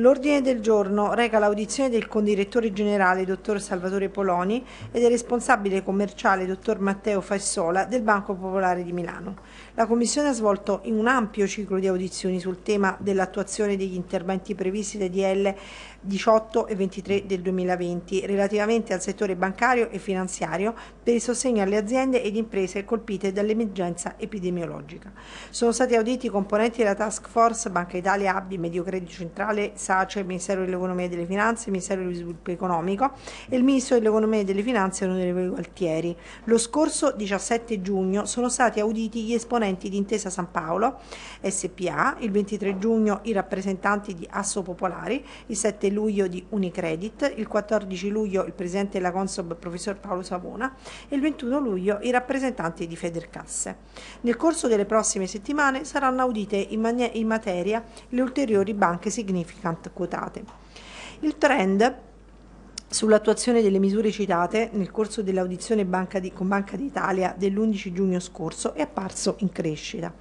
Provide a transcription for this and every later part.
L'ordine del giorno reca l'audizione del condirettore generale, dottor Salvatore Poloni, e del responsabile commerciale, dottor Matteo Fassola, del Banco Popolare di Milano. La Commissione ha svolto un ampio ciclo di audizioni sul tema dell'attuazione degli interventi previsti da DL 18 e 23 del 2020 relativamente al settore bancario e finanziario per il sostegno alle aziende ed imprese colpite dall'emergenza epidemiologica. Sono stati auditi i componenti della task force Banca Italia, ABI, Mediocredito Centrale, SACE, Ministero dell'Economia e delle Finanze, Ministero dello Sviluppo Economico e il Ministro dell'Economia e delle Finanze, onorevole Gualtieri. Lo scorso 17 giugno sono stati auditi gli esponenti di Intesa San Paolo, SPA, il 23 giugno i rappresentanti di Asso Popolari, il 7 luglio di Unicredit, il 14 luglio il presidente della Consob professor Paolo Savona e il 21 luglio i rappresentanti di Federcasse. Nel corso delle prossime settimane saranno audite in, in materia le ulteriori banche significant quotate. Il trend sull'attuazione delle misure citate nel corso dell'audizione Banca di, con Banca d'Italia dell'11 giugno scorso è apparso in crescita.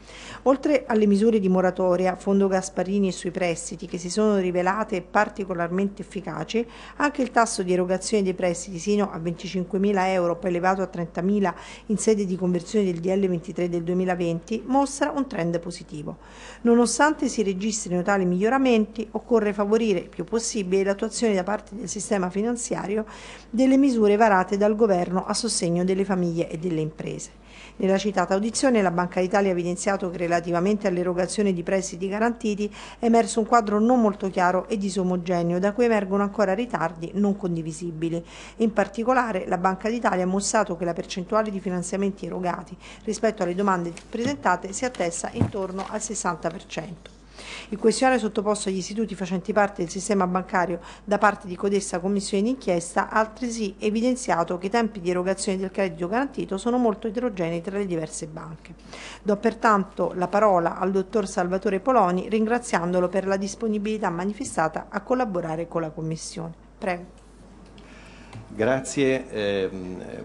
Oltre alle misure di moratoria, Fondo Gasparini e sui prestiti che si sono rivelate particolarmente efficaci, anche il tasso di erogazione dei prestiti sino a 25.000 euro poi elevato a 30.000 in sede di conversione del DL 23 del 2020 mostra un trend positivo. Nonostante si registrino tali miglioramenti, occorre favorire il più possibile l'attuazione da parte del sistema finanziario finanziario delle misure varate dal governo a sostegno delle famiglie e delle imprese. Nella citata audizione la Banca d'Italia ha evidenziato che relativamente all'erogazione di prestiti garantiti è emerso un quadro non molto chiaro e disomogeneo da cui emergono ancora ritardi non condivisibili. In particolare la Banca d'Italia ha mostrato che la percentuale di finanziamenti erogati rispetto alle domande presentate si attesta intorno al 60%. Il questionario sottoposto agli istituti facenti parte del sistema bancario da parte di codessa commissione d'inchiesta ha altresì evidenziato che i tempi di erogazione del credito garantito sono molto eterogenei tra le diverse banche. Do pertanto la parola al dottor Salvatore Poloni ringraziandolo per la disponibilità manifestata a collaborare con la commissione. Prego. Grazie, eh,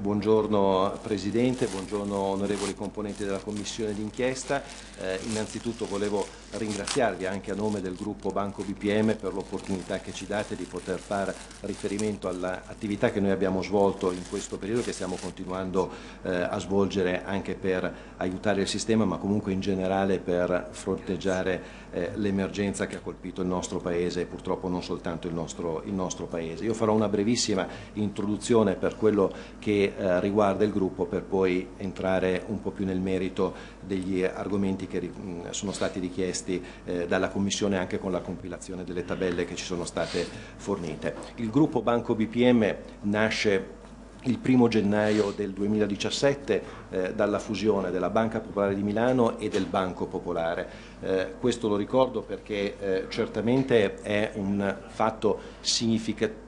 buongiorno Presidente, buongiorno onorevoli componenti della Commissione d'inchiesta. Eh, innanzitutto volevo ringraziarvi anche a nome del gruppo Banco BPM per l'opportunità che ci date di poter fare riferimento all'attività che noi abbiamo svolto in questo periodo che stiamo continuando eh, a svolgere anche per aiutare il sistema ma comunque in generale per fronteggiare eh, l'emergenza che ha colpito il nostro Paese e purtroppo non soltanto il nostro, il nostro, Paese. Io farò una brevissima introduzione per quello che eh, riguarda il gruppo per poi entrare un po' più nel merito degli argomenti che mh, sono stati richiesti richiesti eh, dalla Commissione anche con la compilazione delle tabelle che ci sono state fornite. Il gruppo Banco BPM nasce il primo gennaio del 2017 eh, dalla fusione della Banca Popolare di Milano e del Banco Popolare. Eh, questo lo ricordo perché eh, certamente è un fatto significativo.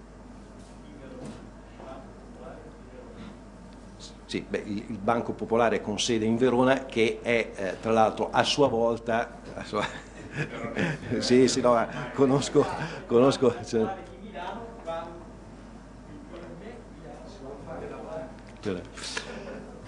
Sì, beh, il Banco Popolare con sede in Verona che è eh, tra l'altro a sua volta eh. sì, sì, no, eh, conosco, conosco. Cioè.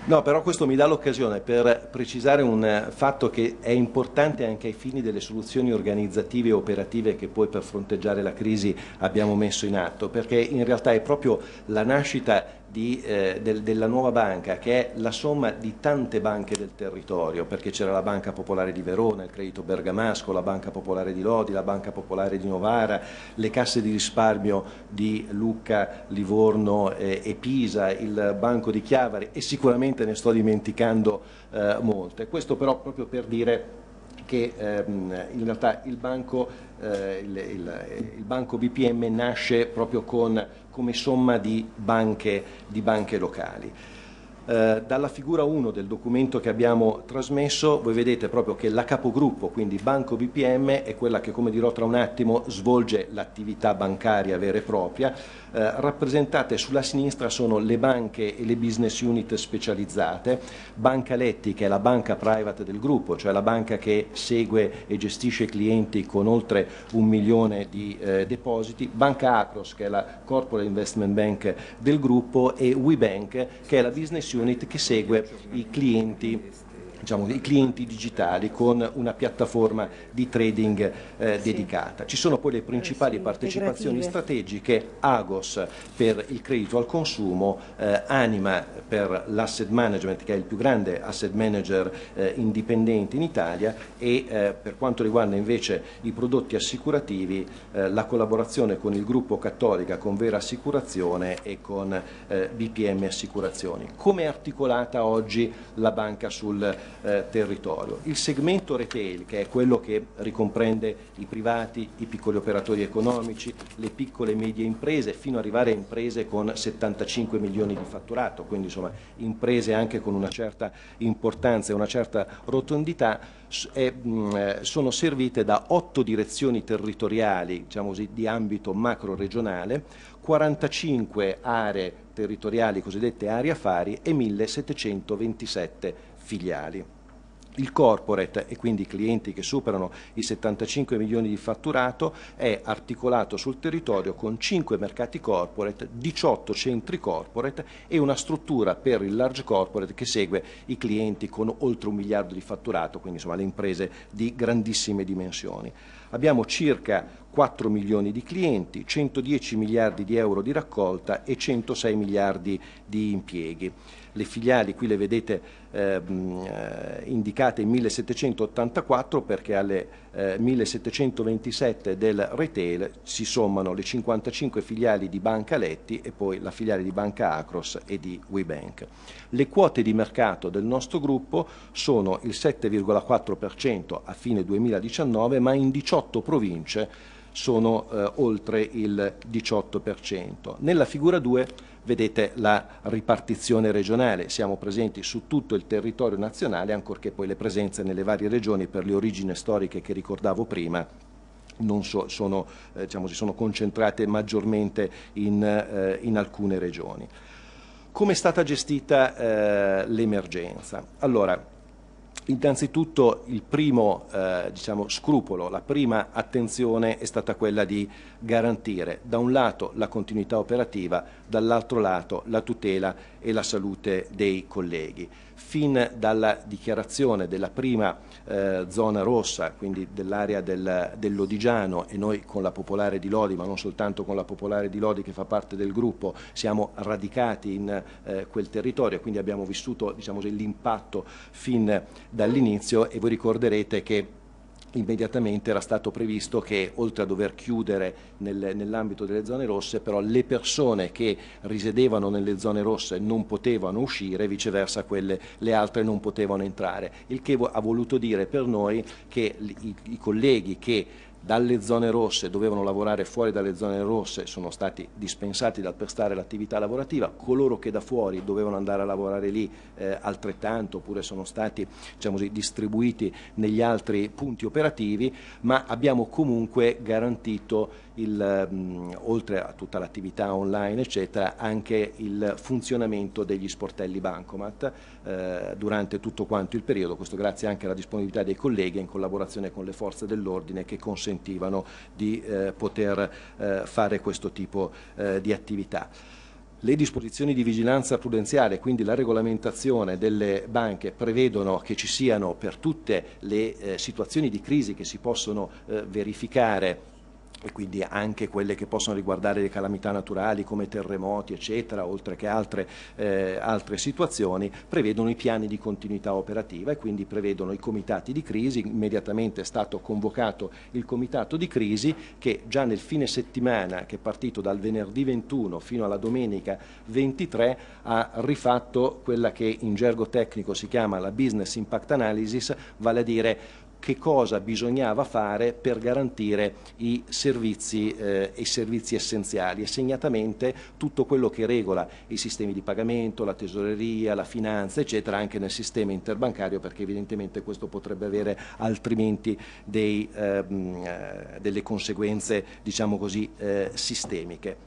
No, però questo mi dà l'occasione per precisare un eh, fatto che è importante anche ai fini delle soluzioni organizzative e operative che poi per fronteggiare la crisi abbiamo messo in atto, perché in realtà è proprio la nascita di, eh, del, della nuova banca, che è la somma di tante banche del territorio, perché c'era la Banca Popolare di Verona, il Credito Bergamasco, la Banca Popolare di Lodi, la Banca Popolare di Novara, le casse di risparmio di Lucca, Livorno eh, e Pisa, il Banco di Chiavari e sicuramente ne sto dimenticando eh, molte. Questo però proprio per dire che ehm, in realtà il banco, eh, il, il, il banco BPM nasce proprio con come somma di banche, di banche locali. Eh, dalla figura 1 del documento che abbiamo trasmesso voi vedete proprio che la capogruppo, quindi Banco BPM, è quella che come dirò tra un attimo svolge l'attività bancaria vera e propria, eh, rappresentate sulla sinistra sono le banche e le business unit specializzate, Banca Letti che è la banca private del gruppo, cioè la banca che segue e gestisce clienti con oltre un milione di eh, depositi, Banca Acros che è la Corporate Investment Bank del gruppo e WeBank che è la business unit unit che segue i clienti diciamo, i clienti digitali con una piattaforma di trading eh, dedicata. Ci sono poi le principali partecipazioni strategiche, Agos per il credito al consumo, eh, Anima per l'asset management che è il più grande asset manager eh, indipendente in Italia e eh, per quanto riguarda invece i prodotti assicurativi eh, la collaborazione con il gruppo Cattolica, con Vera Assicurazione e con eh, BPM Assicurazioni. Come è articolata oggi la banca sul eh, territorio. Il segmento retail, che è quello che ricomprende i privati, i piccoli operatori economici, le piccole e medie imprese, fino ad arrivare a imprese con 75 milioni di fatturato, quindi insomma imprese anche con una certa importanza e una certa rotondità, è, mh, eh, sono servite da otto direzioni territoriali diciamo così, di ambito macro-regionale, 45 aree territoriali cosiddette aree affari e 1727 filiali. Il corporate e quindi i clienti che superano i 75 milioni di fatturato è articolato sul territorio con 5 mercati corporate, 18 centri corporate e una struttura per il large corporate che segue i clienti con oltre un miliardo di fatturato, quindi insomma le imprese di grandissime dimensioni. Abbiamo circa 4 milioni di clienti, 110 miliardi di euro di raccolta e 106 miliardi di impieghi le filiali qui le vedete ehm, eh, indicate in 1784 perché alle eh, 1727 del retail si sommano le 55 filiali di Banca Letti e poi la filiale di Banca Acros e di WeBank. Le quote di mercato del nostro gruppo sono il 7,4% a fine 2019 ma in 18 province sono eh, oltre il 18%. Nella figura 2 vedete la ripartizione regionale, siamo presenti su tutto il territorio nazionale, ancorché poi le presenze nelle varie regioni per le origini storiche che ricordavo prima so, sono, eh, diciamo, si sono concentrate maggiormente in, eh, in alcune regioni. Come è stata gestita eh, l'emergenza? Allora, Innanzitutto il primo eh, diciamo, scrupolo, la prima attenzione è stata quella di garantire da un lato la continuità operativa, dall'altro lato la tutela e la salute dei colleghi fin dalla dichiarazione della prima eh, zona rossa, quindi dell'area del, dell'Odigiano e noi con la Popolare di Lodi, ma non soltanto con la Popolare di Lodi che fa parte del gruppo, siamo radicati in eh, quel territorio, quindi abbiamo vissuto diciamo, l'impatto fin dall'inizio e voi ricorderete che immediatamente era stato previsto che oltre a dover chiudere nel, nell'ambito delle zone rosse però le persone che risiedevano nelle zone rosse non potevano uscire viceversa quelle, le altre non potevano entrare il che ha voluto dire per noi che i, i colleghi che dalle zone rosse, dovevano lavorare fuori dalle zone rosse, sono stati dispensati dal prestare l'attività lavorativa, coloro che da fuori dovevano andare a lavorare lì eh, altrettanto oppure sono stati diciamo così, distribuiti negli altri punti operativi, ma abbiamo comunque garantito il, mh, mm, oltre a tutta l'attività online eccetera, anche il funzionamento degli sportelli Bancomat eh, durante tutto quanto il periodo, questo grazie anche alla disponibilità dei colleghi in collaborazione con le forze dell'ordine che consentivano di eh, poter eh, fare questo tipo eh, di attività. Le disposizioni di vigilanza prudenziale, quindi la regolamentazione delle banche, prevedono che ci siano per tutte le eh, situazioni di crisi che si possono eh, verificare e quindi anche quelle che possono riguardare le calamità naturali come terremoti eccetera, oltre che altre, eh, altre, situazioni, prevedono i piani di continuità operativa e quindi prevedono i comitati di crisi, immediatamente è stato convocato il comitato di crisi che già nel fine settimana che è partito dal venerdì 21 fino alla domenica 23 ha rifatto quella che in gergo tecnico si chiama la business impact analysis, vale a dire che cosa bisognava fare per garantire i servizi, eh, i servizi, essenziali e segnatamente tutto quello che regola i sistemi di pagamento, la tesoreria, la finanza eccetera anche nel sistema interbancario perché evidentemente questo potrebbe avere altrimenti dei, ehm, eh, delle conseguenze diciamo così eh, sistemiche.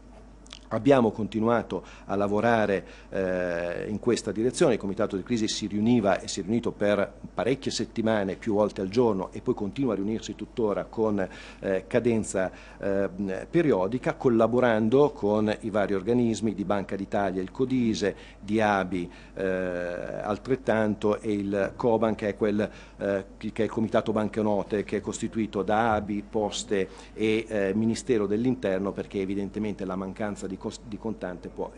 Abbiamo continuato a lavorare eh, in questa direzione, il comitato di crisi si riuniva e si è riunito per parecchie settimane, più volte al giorno e poi continua a riunirsi tuttora con eh, cadenza eh, periodica, collaborando con i vari organismi di Banca d'Italia, il Codise, di ABI eh, altrettanto e il Coban che è, quel, eh, che è il comitato banconote che è costituito da ABI, Poste e eh, Ministero dell'Interno perché evidentemente la mancanza di di contante può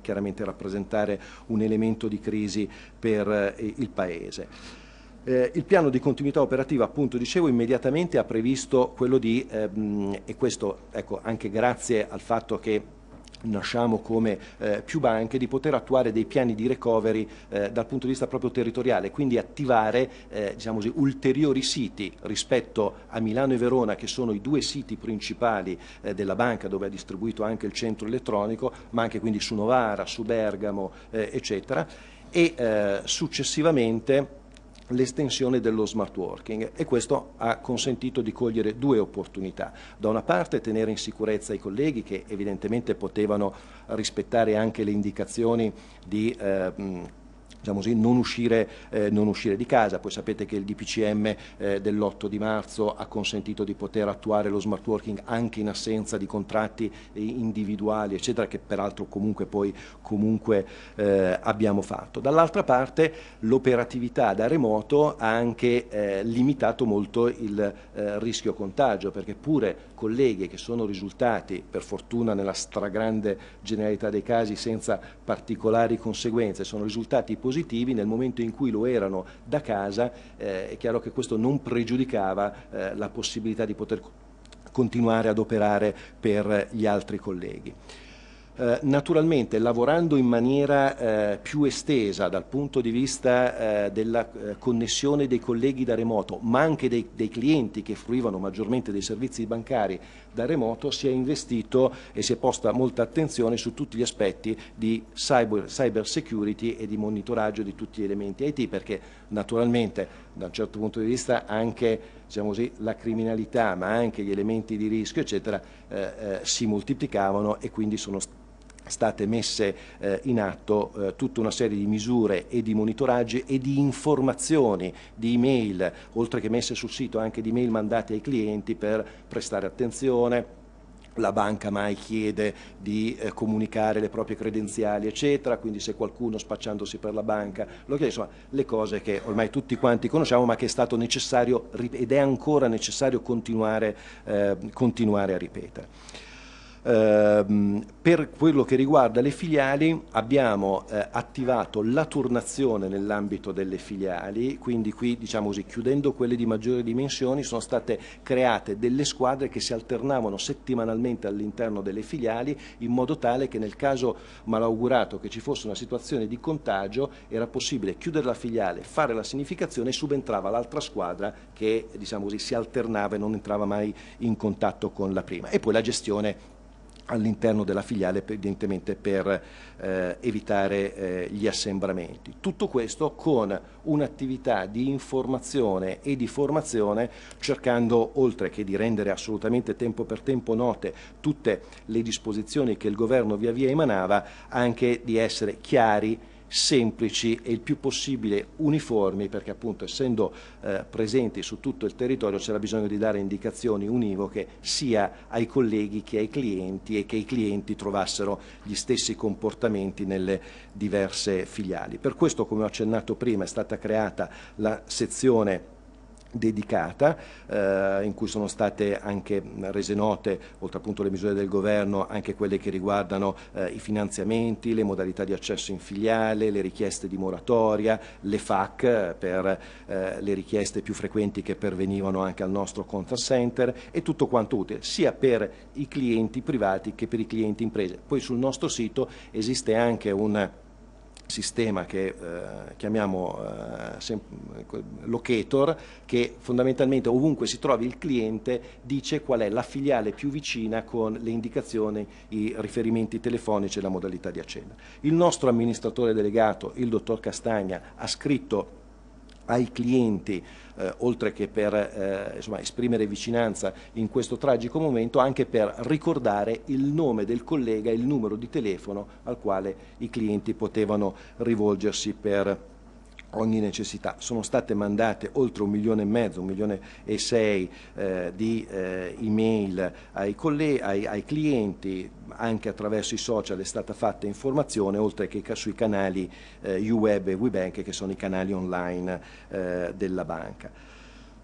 chiaramente rappresentare un elemento di crisi per eh, il Paese. Eh, il piano di continuità operativa, appunto dicevo, immediatamente ha previsto quello di, ehm, e questo ecco, anche grazie al fatto che nasciamo come eh, più banche, di poter attuare dei piani di recovery eh, dal punto di vista proprio territoriale, quindi attivare eh, diciamo così, ulteriori siti rispetto a Milano e Verona, che sono i due siti principali eh, della banca dove ha distribuito anche il centro elettronico, ma anche quindi su Novara, su Bergamo, eh, eccetera, e eh, successivamente l'estensione dello smart working e questo ha consentito di cogliere due opportunità. Da una parte tenere in sicurezza i colleghi che evidentemente potevano rispettare anche le indicazioni di eh, diciamo così, non, uscire, eh, non, uscire, di casa. Poi sapete che il DPCM eh, dell'8 di marzo ha consentito di poter attuare lo smart working anche in assenza di contratti eh, individuali, eccetera, che peraltro comunque poi comunque, eh, abbiamo fatto. Dall'altra parte l'operatività da remoto ha anche eh, limitato molto il eh, rischio contagio, perché pure colleghi che sono risultati, per fortuna nella stragrande generalità dei casi, senza particolari conseguenze, sono risultati positivi positivi nel momento in cui lo erano da casa, eh, è chiaro che questo non pregiudicava eh, la possibilità di poter continuare ad operare per gli altri colleghi. Eh, naturalmente lavorando in maniera eh, più estesa dal punto di vista eh, della eh, connessione dei colleghi da remoto, ma anche dei, dei, clienti che fruivano maggiormente dei servizi bancari da remoto, si è investito e si è posta molta attenzione su tutti gli aspetti di cyber, cyber security e di monitoraggio di tutti gli elementi IT, perché naturalmente da un certo punto di vista anche diciamo così, la criminalità, ma anche gli elementi di rischio, eccetera, eh, eh, si moltiplicavano e quindi sono stati state messe eh, in atto eh, tutta una serie di misure e di monitoraggi e di informazioni, di email, oltre che messe sul sito anche di email mandate ai clienti per prestare attenzione, la banca mai chiede di eh, comunicare le proprie credenziali, eccetera, quindi se qualcuno spacciandosi per la banca lo chiede, insomma, le cose che ormai tutti quanti conosciamo, ma che è stato necessario ed è ancora necessario continuare, eh, continuare a ripetere. Eh, per quello che riguarda le filiali abbiamo eh, attivato la turnazione nell'ambito delle filiali, quindi qui diciamo così, chiudendo quelle di maggiori dimensioni sono state create delle squadre che si alternavano settimanalmente all'interno delle filiali in modo tale che nel caso malaugurato che ci fosse una situazione di contagio era possibile chiudere la filiale, fare la significazione e subentrava l'altra squadra che diciamo così, si alternava e non entrava mai in contatto con la prima. E poi la gestione all'interno della filiale evidentemente per eh, evitare eh, gli assembramenti. Tutto questo con un'attività di informazione e di formazione cercando oltre che di rendere assolutamente tempo per tempo note tutte le disposizioni che il governo via via emanava anche di essere chiari semplici e il più possibile uniformi perché appunto essendo eh, presenti su tutto il territorio c'era bisogno di dare indicazioni univoche sia ai colleghi che ai clienti e che i clienti trovassero gli stessi comportamenti nelle diverse filiali. Per questo come ho accennato prima è stata creata la sezione dedicata eh, in cui sono state anche rese note, oltre appunto alle misure del governo, anche quelle che riguardano eh, i finanziamenti, le modalità di accesso in filiale, le richieste di moratoria, le FAC eh, per eh, le richieste più frequenti che pervenivano anche al nostro contact center e tutto quanto utile, sia per i clienti privati che per i clienti imprese. Poi sul nostro sito esiste anche un sistema che eh, chiamiamo eh, locator che fondamentalmente ovunque si trovi il cliente dice qual è la filiale più vicina con le indicazioni, i riferimenti telefonici e la modalità di accendere. Il nostro amministratore delegato, il dottor Castagna, ha scritto ai clienti eh, oltre che per eh, insomma, esprimere vicinanza in questo tragico momento, anche per ricordare il nome del collega e il numero di telefono al quale i clienti potevano rivolgersi per ogni necessità. Sono state mandate oltre un milione e mezzo, un milione e sei eh, di eh, email ai, ai, ai, clienti, anche attraverso i social è stata fatta informazione, oltre che sui canali eh, UWeb e WeBank, che sono i canali online eh, della banca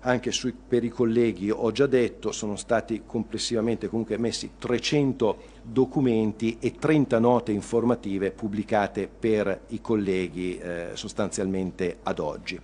anche sui, per i colleghi ho già detto sono stati complessivamente comunque emessi 300 documenti e 30 note informative pubblicate per i colleghi eh, sostanzialmente ad oggi.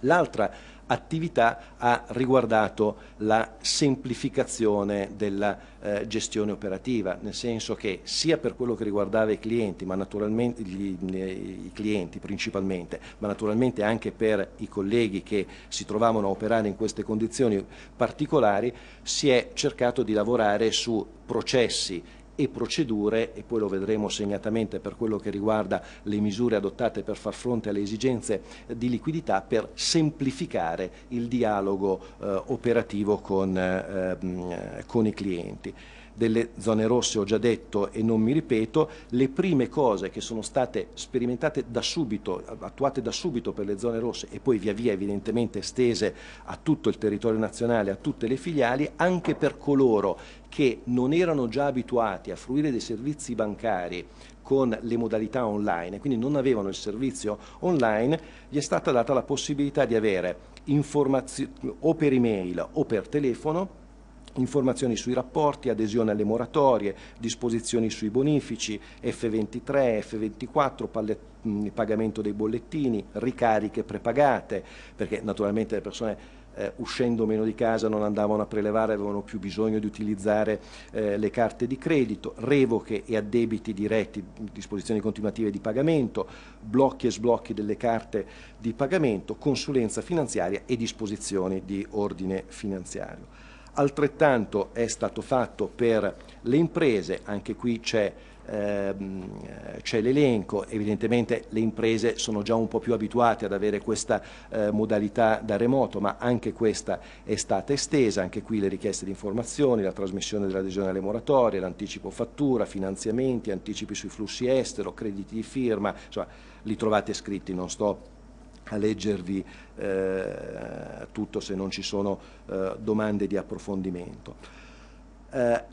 L'altra attività ha riguardato la semplificazione della eh, gestione operativa, nel senso che sia per quello che riguardava i clienti, ma naturalmente, gli, eh, i clienti principalmente, ma naturalmente anche per i colleghi che si trovavano a operare in queste condizioni particolari, si è cercato di lavorare su processi e procedure, e poi lo vedremo segnatamente per quello che riguarda le misure adottate per far fronte alle esigenze di liquidità, per semplificare il dialogo eh, operativo con, eh, con i clienti delle zone rosse ho già detto e non mi ripeto, le prime cose che sono state sperimentate da subito, attuate da subito per le zone rosse e poi via via evidentemente estese a tutto il territorio nazionale, a tutte le filiali, anche per coloro che non erano già abituati a fruire dei servizi bancari con le modalità online, quindi non avevano il servizio online, gli è stata data la possibilità di avere informazioni o per email o per telefono informazioni sui rapporti, adesione alle moratorie, disposizioni sui bonifici, F23, F24, pagamento dei bollettini, ricariche prepagate, perché naturalmente le persone eh, uscendo meno di casa non andavano a prelevare, avevano più bisogno di utilizzare eh, le carte di credito, revoche e addebiti diretti, disposizioni continuative di pagamento, blocchi e sblocchi delle carte di pagamento, consulenza finanziaria e disposizioni di ordine finanziario. Altrettanto è stato fatto per le imprese, anche qui c'è ehm, c'è l'elenco, evidentemente le imprese sono già un po' più abituate ad avere questa eh, modalità da remoto, ma anche questa è stata estesa, anche qui le richieste di informazioni, la trasmissione dell'adesione alle moratorie, l'anticipo fattura, finanziamenti, anticipi sui flussi estero, crediti di firma, insomma li trovate scritti, non sto a leggervi eh, tutto se non ci sono eh, domande di approfondimento. Eh,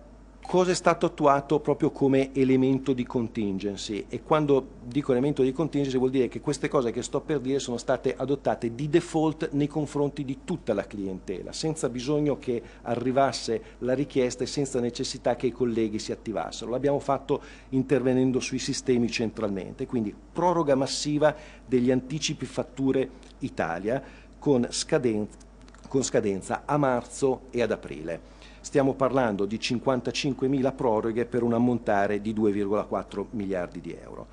cosa è stato attuato proprio come elemento di contingency e quando dico elemento di contingency vuol dire che queste cose che sto per dire sono state adottate di default nei confronti di tutta la clientela, senza bisogno che arrivasse la richiesta e senza necessità che i colleghi si attivassero. L'abbiamo fatto intervenendo sui sistemi centralmente, quindi proroga massiva degli anticipi fatture Italia con scadenza, con scadenza a marzo e ad aprile. Stiamo parlando di 55.000 proroghe per un ammontare di 2,4 miliardi di euro.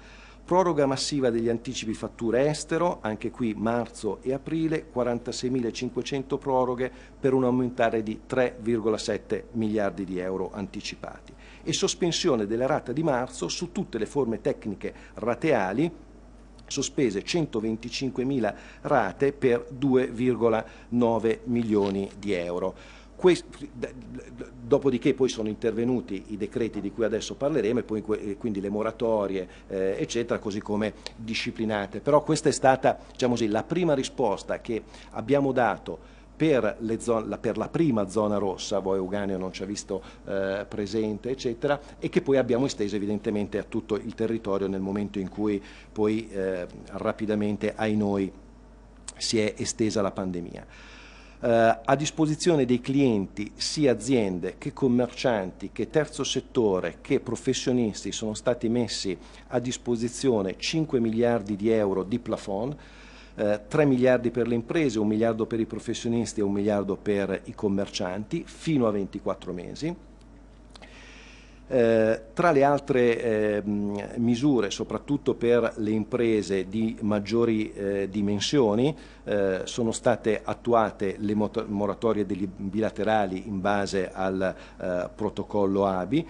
Proroga massiva degli anticipi fatture estero, anche qui marzo e aprile, 46.500 proroghe per un ammontare di 3,7 miliardi di euro anticipati e sospensione della rata di marzo su tutte le forme tecniche rateali sospese 125.000 rate per 2,9 milioni di euro dopodiché poi sono intervenuti i decreti di cui adesso parleremo e poi, quindi le moratorie eh, eccetera così come disciplinate. Però questa è stata diciamo così, la prima risposta che abbiamo dato per, zone, per, la prima zona rossa, voi Euganeo non ci ha visto eh, presente, eccetera, e che poi abbiamo esteso evidentemente a tutto il territorio nel momento in cui poi eh, rapidamente ai noi si è estesa la pandemia eh, a disposizione dei clienti sia aziende che commercianti che terzo settore che professionisti sono stati messi a disposizione 5 miliardi di euro di plafond eh, 3 miliardi per le imprese, 1 miliardo per i professionisti e 1 miliardo per i commercianti fino a 24 mesi. Eh, tra le altre eh, misure, soprattutto per le imprese di maggiori eh, dimensioni, eh, sono state attuate le moratorie bilaterali in base al eh, protocollo ABI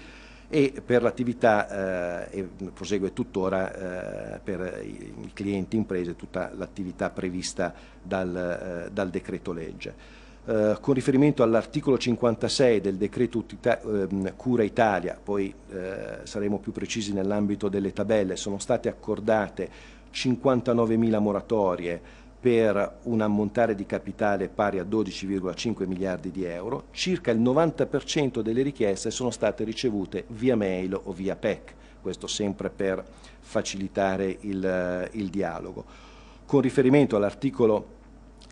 e per l'attività, eh, prosegue tuttora eh, per i clienti, imprese, tutta l'attività prevista dal, eh, dal decreto legge. Eh, con riferimento all'articolo 56 del decreto eh, Cura Italia, poi eh, saremo più precisi nell'ambito delle tabelle, sono state accordate 59.000 moratorie per un ammontare di capitale pari a 12,5 miliardi di euro, circa il 90% delle richieste sono state ricevute via mail o via PEC, questo sempre per facilitare il, il dialogo. Con riferimento all'articolo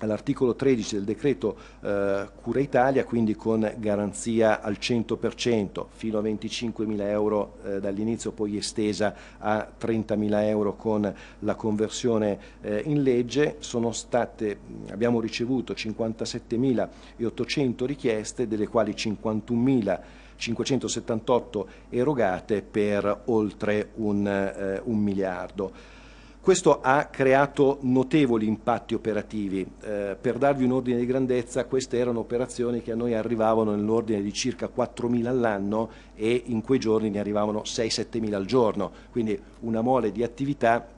all'articolo 13 del decreto eh, Cura Italia, quindi con garanzia al 100% fino a 25.000 euro eh, dall'inizio, poi estesa a 30.000 euro con la conversione eh, in legge. State, abbiamo ricevuto 57.800 richieste, delle quali 51.000 578 erogate per oltre un, eh, un miliardo. Questo ha creato notevoli impatti operativi. Eh, per darvi un ordine di grandezza, queste erano operazioni che a noi arrivavano nell'ordine di circa 4.000 all'anno e in quei giorni ne arrivavano 6-7.000 al giorno, quindi una mole di attività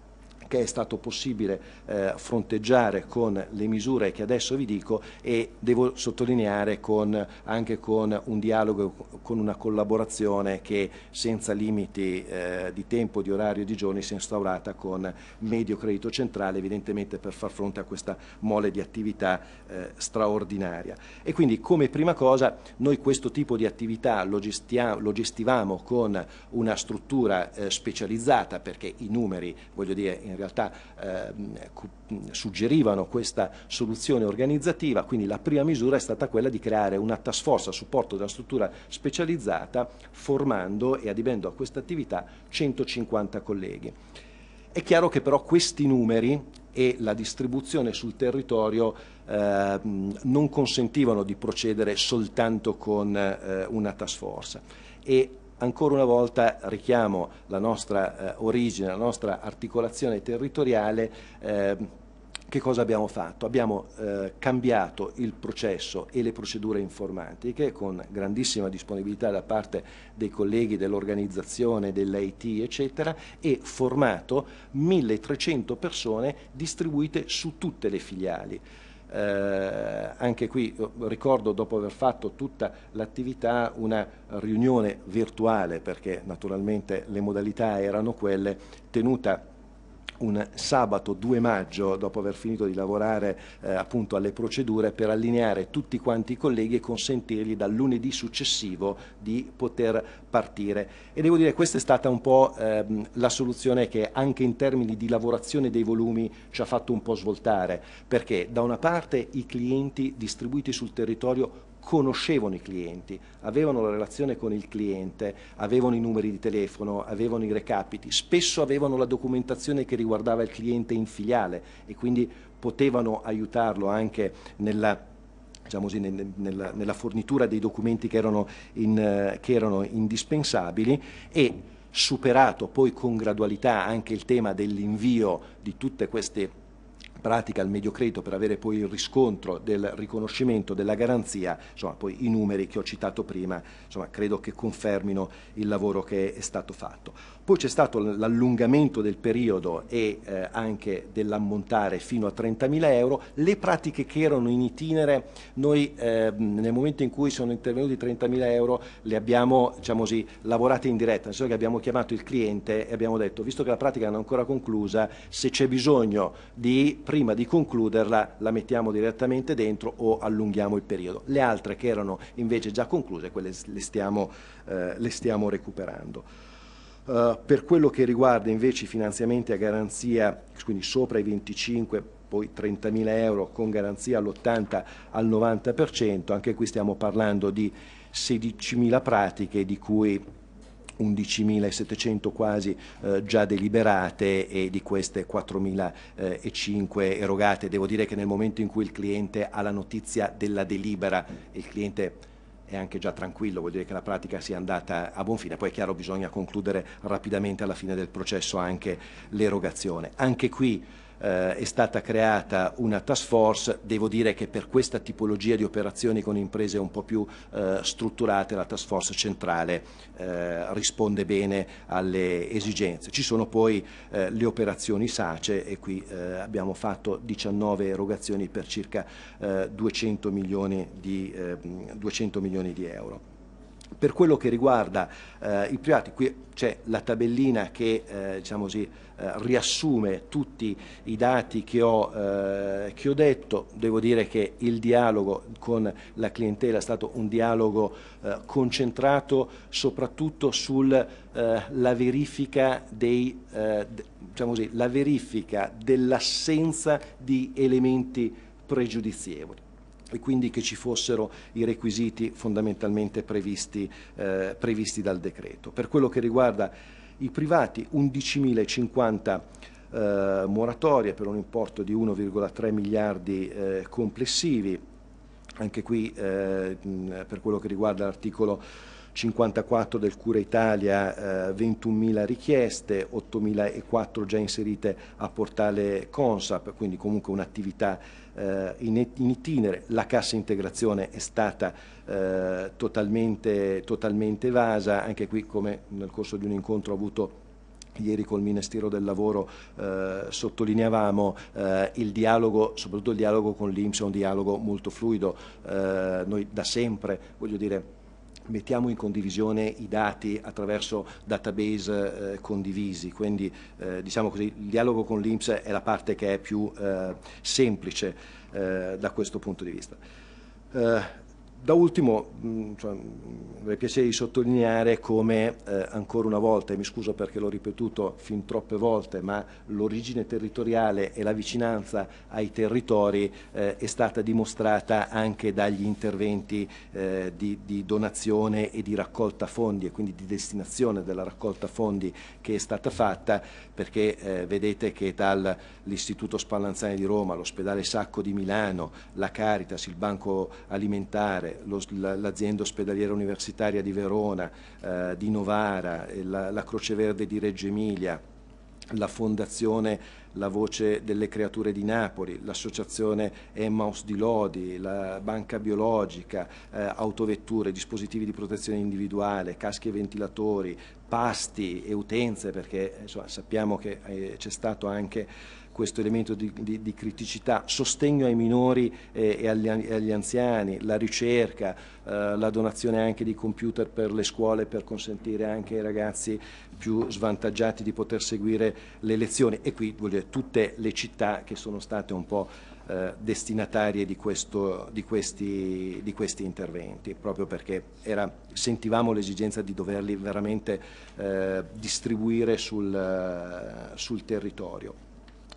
che è stato possibile eh, fronteggiare con le misure che adesso vi dico e devo sottolineare con, anche con un dialogo, con una collaborazione che senza limiti eh, di tempo, di orario e di giorni si è instaurata con Medio Credito Centrale evidentemente per far fronte a questa mole di attività eh, straordinaria. E quindi come prima cosa noi questo tipo di attività lo, lo gestivamo con una struttura eh, specializzata perché i numeri voglio dire in realtà ehm, suggerivano questa soluzione organizzativa, quindi la prima misura è stata quella di creare una task force a supporto della struttura specializzata formando e adibendo a questa attività 150 colleghi. È chiaro che però questi numeri e la distribuzione sul territorio eh, non consentivano di procedere soltanto con eh, una task force e ancora una volta richiamo la nostra eh, origine, la nostra articolazione territoriale. Eh, che cosa abbiamo fatto? Abbiamo eh, cambiato il processo e le procedure informatiche con grandissima disponibilità da parte dei colleghi dell'organizzazione, dell'IT, eccetera, e formato 1300 persone distribuite su tutte le filiali. Eh, anche qui eh, ricordo dopo aver fatto tutta l'attività una riunione virtuale perché naturalmente le modalità erano quelle tenuta un sabato 2 maggio, dopo aver finito di lavorare eh, appunto alle procedure, per allineare tutti quanti i colleghi e consentirgli dal lunedì successivo di poter partire. E devo dire questa è stata un po' ehm, la soluzione che anche in termini di lavorazione dei volumi ci ha fatto un po' svoltare, perché da una parte i clienti distribuiti sul territorio conoscevano i clienti, avevano la relazione con il cliente, avevano i numeri di telefono, avevano i recapiti, spesso avevano la documentazione che riguardava il cliente in filiale e quindi potevano aiutarlo anche nella diciamo così, nella, nella, fornitura dei documenti che erano, in, che erano indispensabili e superato poi con gradualità anche il tema dell'invio di tutte queste pratica il medio credito per avere poi il riscontro del riconoscimento della garanzia, insomma poi i numeri che ho citato prima insomma, credo che confermino il lavoro che è stato fatto. Poi c'è stato l'allungamento del periodo e eh, anche dell'ammontare fino a 30.000 euro. Le pratiche che erano in itinere, noi eh, nel momento in cui sono intervenuti 30.000 euro le abbiamo diciamo così, lavorate in diretta, nel senso che abbiamo chiamato il cliente e abbiamo detto, visto che la pratica non è ancora conclusa, se c'è bisogno di, prima di concluderla, la mettiamo direttamente dentro o allunghiamo il periodo. Le altre che erano invece già concluse, quelle le stiamo, eh, le stiamo recuperando. Eh, per quello che riguarda invece i finanziamenti a garanzia, quindi sopra i 25 poi 30.000 euro con garanzia all'80 al 90%, anche qui stiamo parlando di 16.000 pratiche di cui 11.700 quasi eh, già deliberate e di queste 4.005 eh, erogate. Devo dire che nel momento in cui il cliente ha la notizia della delibera, il cliente è anche già tranquillo, vuol dire che la pratica sia andata a buon fine. Poi è chiaro bisogna concludere rapidamente alla fine del processo anche l'erogazione. Anche qui eh, è stata creata una task force, devo dire che per questa tipologia di operazioni con imprese un po' più eh, strutturate la task force centrale eh, risponde bene alle esigenze. Ci sono poi eh, le operazioni SACE e qui eh, abbiamo fatto 19 erogazioni per circa 200 eh, milioni di, 200 ehm, milioni di euro. Per quello che riguarda eh, i privati, qui c'è la tabellina che eh, diciamo così, eh, riassume tutti i dati che ho, eh, che ho, detto, devo dire che il dialogo con la clientela è stato un dialogo eh, concentrato soprattutto sulla eh, verifica, diciamo verifica dell'assenza di elementi pregiudizievoli e quindi che ci fossero i requisiti fondamentalmente previsti, eh, previsti dal decreto. Per quello che riguarda i privati, 11.050 eh, moratorie per un importo di 1,3 miliardi eh, complessivi, anche qui eh, per quello che riguarda l'articolo 54 del Cura Italia, eh, 21.000 richieste, 8.004 già inserite a portale Consap, quindi comunque un'attività eh, in, itinere, la cassa integrazione è stata eh, totalmente, totalmente evasa, anche qui come nel corso di un incontro ho avuto ieri col Ministero del Lavoro eh, sottolineavamo eh, il dialogo, soprattutto il dialogo con l'Inps è un dialogo molto fluido, eh, noi da sempre, voglio dire, mettiamo in condivisione i dati attraverso database eh, condivisi, quindi eh, diciamo così, il dialogo con l'Inps è la parte che è più eh, semplice eh, da questo punto di vista. Eh, da ultimo mm, cioè, mi piace di sottolineare come eh, ancora una volta, e mi scuso perché l'ho ripetuto fin troppe volte, ma l'origine territoriale e la vicinanza ai territori eh, è stata dimostrata anche dagli interventi eh, di, di, donazione e di raccolta fondi e quindi di destinazione della raccolta fondi che è stata fatta perché eh, vedete che dall'Istituto Spallanzani di Roma, l'ospedale Sacco di Milano, la Caritas, il Banco Alimentare, ricordare l'azienda ospedaliera universitaria di Verona, eh, di Novara, la, la Croce Verde di Reggio Emilia, la fondazione La Voce delle Creature di Napoli, l'associazione Emmaus di Lodi, la Banca Biologica, eh, autovetture, dispositivi di protezione individuale, caschi e ventilatori, pasti e utenze, perché eh, insomma, sappiamo che eh, c'è stato anche questo elemento di, di, di criticità, sostegno ai minori eh, e agli, agli, anziani, la ricerca, eh, la donazione anche di computer per le scuole per consentire anche ai ragazzi più svantaggiati di poter seguire le lezioni e qui voglio dire, tutte le città che sono state un po' eh, destinatarie di, questo, di, questi, di, questi, interventi, proprio perché era, sentivamo l'esigenza di doverli veramente eh, distribuire sul, sul territorio.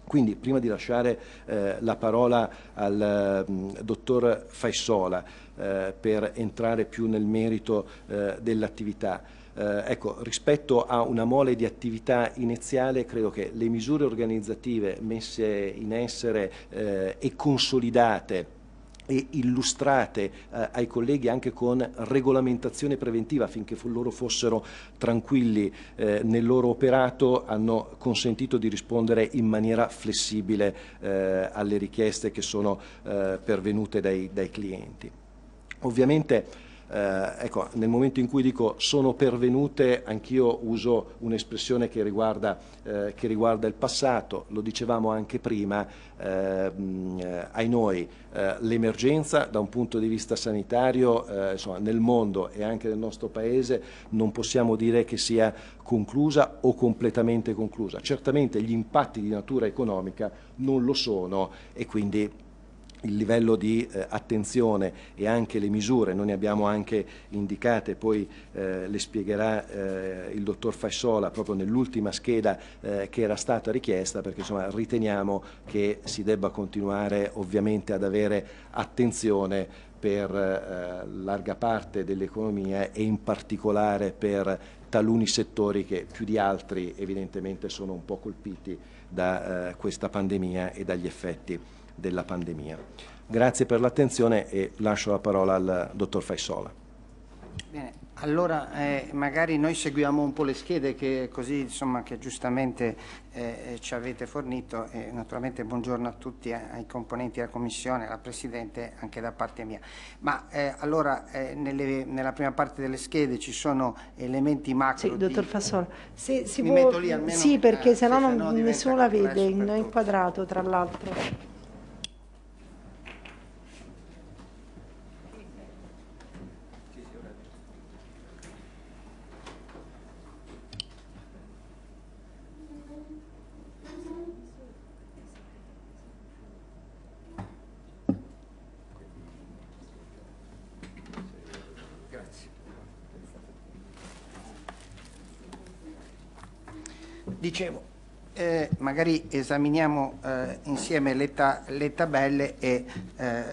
Quindi prima di lasciare eh, la parola al mh, mm, dottor Faissola eh, per entrare più nel merito eh, dell'attività, eh, ecco, rispetto a una mole di attività iniziale credo che le misure organizzative messe in essere eh, e consolidate e illustrate eh, ai colleghi anche con regolamentazione preventiva affinché loro fossero tranquilli eh, nel loro operato hanno consentito di rispondere in maniera flessibile eh, alle richieste che sono eh, pervenute dai, dai clienti. Ovviamente eh, ecco, nel momento in cui dico sono pervenute, anch'io uso un'espressione che, eh, che, riguarda il passato, lo dicevamo anche prima, eh, ai noi eh, l'emergenza da un punto di vista sanitario eh, insomma, nel mondo e anche nel nostro Paese non possiamo dire che sia conclusa o completamente conclusa. Certamente gli impatti di natura economica non lo sono e quindi il livello di eh, attenzione e anche le misure, noi ne abbiamo anche indicate, poi eh, le spiegherà eh, il dottor Fasciola proprio nell'ultima scheda eh, che era stata richiesta perché insomma, riteniamo che si debba continuare ovviamente ad avere attenzione per eh, larga parte dell'economia e in particolare per taluni settori che più di altri evidentemente sono un po' colpiti da eh, questa pandemia e dagli effetti della pandemia. Grazie per l'attenzione e lascio la parola al dottor Faisola. Bene, allora eh, magari noi seguiamo un po' le schede che, così, insomma, che giustamente eh, eh ci avete fornito e naturalmente buongiorno a tutti, eh, ai componenti della Commissione, alla Presidente anche da parte mia. Ma eh, allora eh, nelle, nella prima parte delle schede ci sono elementi macro. Sì, di, dottor Fassola, se si può... Almeno, sì perché eh, sennò se no nessuno la vede, non è inquadrato tra l'altro. Dicevo, eh, magari esaminiamo eh, insieme le, ta le, tabelle e eh,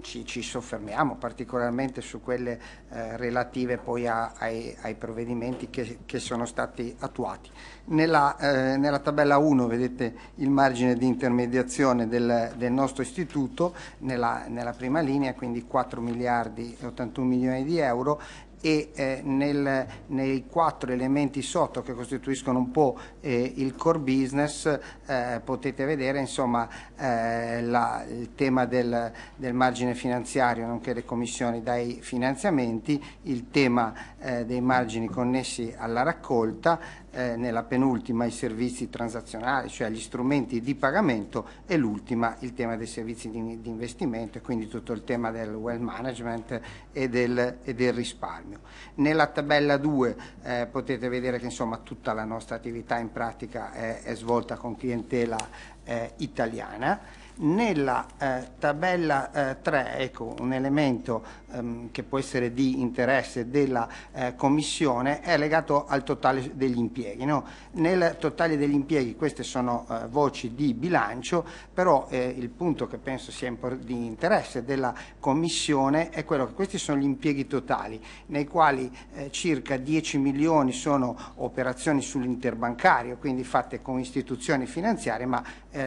ci, ci, soffermiamo particolarmente su quelle eh, relative poi a, ai, ai, provvedimenti che, che, sono stati attuati. Nella, eh, nella, tabella 1 vedete il margine di intermediazione del, del nostro istituto, nella, nella, prima linea, quindi 4 miliardi e 81 milioni di euro, e eh, nel, nei quattro elementi sotto che costituiscono un po' eh, il core business eh, potete vedere insomma, eh, la, il tema del, del, margine finanziario nonché le commissioni dai finanziamenti, il tema eh, dei margini connessi alla raccolta, eh, nella penultima i servizi transazionali, cioè gli strumenti di pagamento e l'ultima il tema dei servizi di, di, investimento e quindi tutto il tema del well management e del, e del risparmio. Nella tabella 2 eh, potete vedere che insomma, tutta la nostra attività in pratica è, è svolta con clientela eh, italiana nella eh, tabella eh, 3, ecco, un elemento ehm, che può essere di interesse della eh, Commissione è legato al totale degli impieghi. No? Nel totale degli impieghi queste sono eh, voci di bilancio, però eh, il punto che penso sia di interesse della Commissione è quello che questi sono gli impieghi totali, nei quali eh, circa 10 milioni sono operazioni sull'interbancario, quindi fatte con istituzioni finanziarie, ma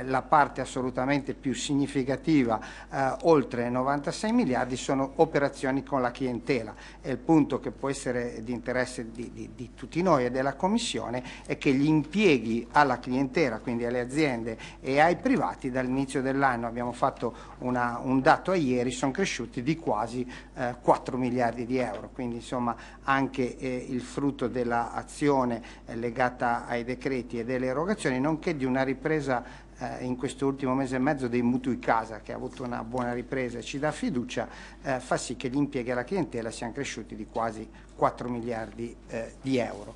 la parte assolutamente più più significativa, eh, oltre 96 miliardi, sono operazioni con la clientela. E il punto che può essere di interesse di, di, di tutti noi e della Commissione è che gli impieghi alla clientela, quindi alle aziende e ai privati, dall'inizio dell'anno abbiamo fatto una, un dato a ieri, sono cresciuti di quasi eh, 4 miliardi di euro. Quindi insomma anche eh, il frutto dell'azione eh, legata ai decreti e delle erogazioni, nonché di una ripresa eh, in ultimo mese e mezzo dei mutui casa che ha avuto una buona ripresa e ci dà fiducia eh, fa sì che gli impieghi alla clientela siano cresciuti di quasi 4 miliardi eh, di euro.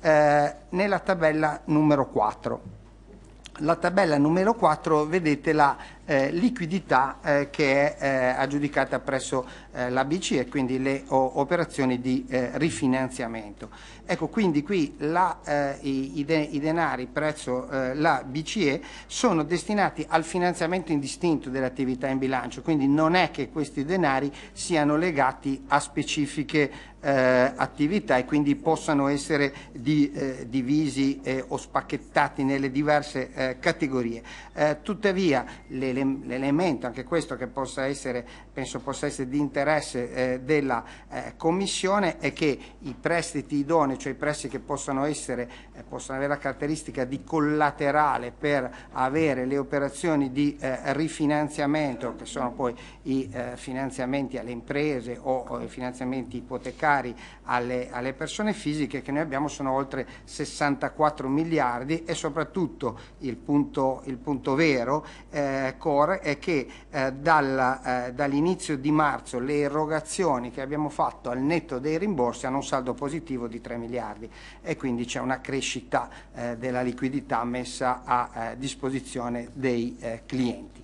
Eh, nella tabella numero 4. La tabella numero 4 vedete la eh, liquidità eh, che è eh, aggiudicata presso eh, la BCE, quindi le o, operazioni di eh, rifinanziamento. Ecco, quindi qui la, i, i, de, i, denari presso la BCE sono destinati al finanziamento indistinto delle attività in bilancio, quindi non è che questi denari siano legati a specifiche eh, attività e quindi possano essere di, eh, divisi eh, o spacchettati nelle diverse categorie. tuttavia le, l'elemento, anche questo che possa essere penso possa essere di interesse eh, della eh, Commissione è che i prestiti idonei, cioè i prestiti che possono, essere, eh, possono avere la caratteristica di collaterale per avere le operazioni di eh, rifinanziamento, che sono poi i eh, finanziamenti alle imprese o, o i finanziamenti ipotecari alle, alle persone fisiche, che noi abbiamo sono oltre 64 miliardi e soprattutto il punto, il punto vero, eh, Core, è che eh, eh dall'inizio all'inizio di marzo le erogazioni che abbiamo fatto al netto dei rimborsi hanno un saldo positivo di 3 miliardi e quindi c'è una crescita eh, della liquidità messa a eh, disposizione dei eh, clienti.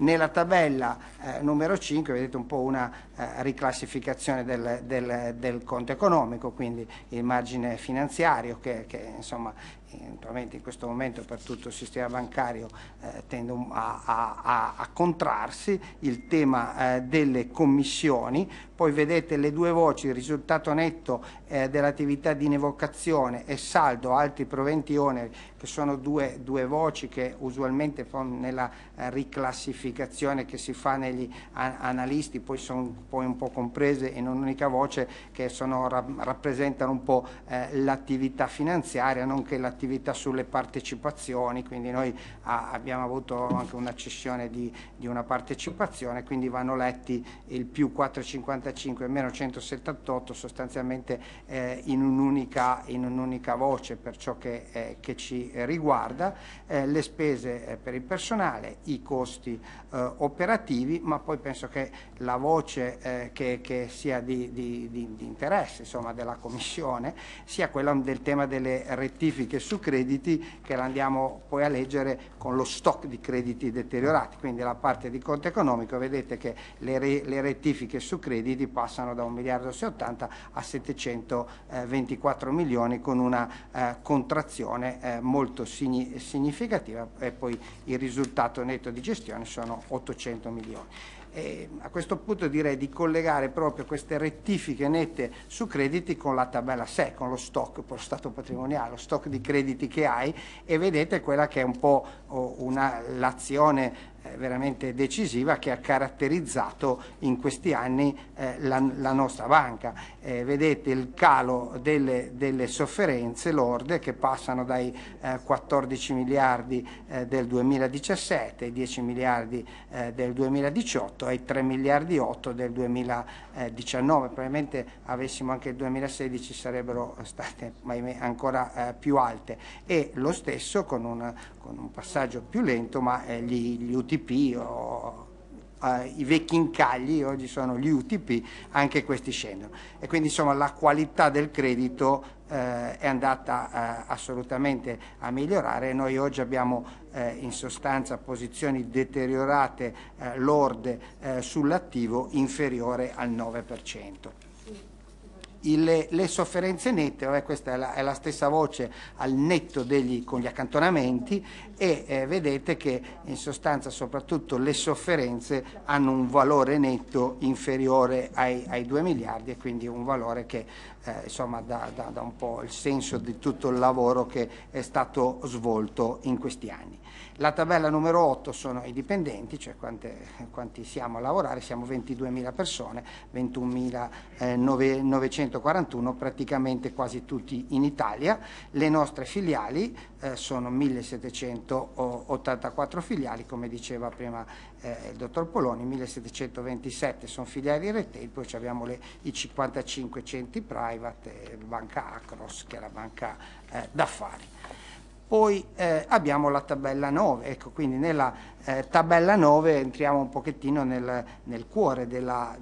Nella tabella eh, numero 5 vedete un po' una eh, riclassificazione del, del, del, conto economico, quindi il margine finanziario che, che insomma, eventualmente in questo momento per tutto il sistema bancario eh, tende a, a, a, contrarsi, il tema eh, delle commissioni, poi vedete le due voci, il risultato netto eh, dell'attività di inevocazione e saldo, altri proventi oneri, che sono due, due voci che usualmente nella eh, riclassificazione che si fa negli analisti poi sono poi un po' comprese in un'unica voce che sono, rappresentano un po' eh, l'attività finanziaria, nonché l'attività un'attività sulle partecipazioni, quindi noi a, ah, abbiamo avuto anche una cessione di, di, una partecipazione, quindi vanno letti il più 455 e meno 178 sostanzialmente eh, in un'unica un voce per ciò che, eh, che ci riguarda, eh, le spese eh, per il personale, i costi eh, operativi, ma poi penso che la voce eh, che, che, sia di, di, di, di interesse insomma, della Commissione sia quella del tema delle rettifiche su crediti che la andiamo poi a leggere con lo stock di crediti deteriorati, quindi la parte di conto economico vedete che le, re, le rettifiche su crediti passano da 1 miliardo e 80 a 724 eh, milioni con una eh, contrazione eh, molto significativa e poi il risultato netto di gestione sono 800 milioni. E a questo punto direi di collegare proprio queste rettifiche nette su crediti con la tabella 6, con lo stock, lo stato patrimoniale, lo stock di crediti che hai e vedete quella che è un po' oh, l'azione veramente decisiva che ha caratterizzato in questi anni eh, la, la, nostra banca. Eh, vedete il calo delle, delle, sofferenze lorde che passano dai 14 eh, miliardi del 2017 ai 10 miliardi del 2018 ai 3 miliardi 8 del 2019. Probabilmente avessimo anche il 2016 sarebbero state ancora più alte e lo stesso con, una, con un passaggio più lento ma gli, gli utili UTP o eh, i vecchi incagli, oggi sono gli UTP, anche questi scendono. E quindi insomma la qualità del credito eh, è andata eh, assolutamente a migliorare. Noi oggi abbiamo eh, in sostanza posizioni deteriorate eh, lorde eh, sull'attivo inferiore al 9% le, le, sofferenze nette, vabbè, questa è la, è la, stessa voce al netto degli, con gli accantonamenti e eh, vedete che in sostanza soprattutto le sofferenze hanno un valore netto inferiore ai, ai 2 miliardi e quindi un valore che eh, insomma dà, dà, dà un po' il senso di tutto il lavoro che è stato svolto in questi anni. La tabella numero 8 sono i dipendenti, cioè quante, quanti siamo a lavorare, siamo 22.000 persone, 21.941 eh, praticamente quasi tutti in Italia. Le nostre filiali eh, sono 1.784 filiali, come diceva prima eh, il dottor Poloni, 1.727 sono filiali retail, poi abbiamo le, i 55 centi private, banca Acros che è la banca eh, d'affari. Poi eh, abbiamo la tabella 9, ecco, quindi nella eh, tabella 9 entriamo un pochettino nel, nel cuore dell'attività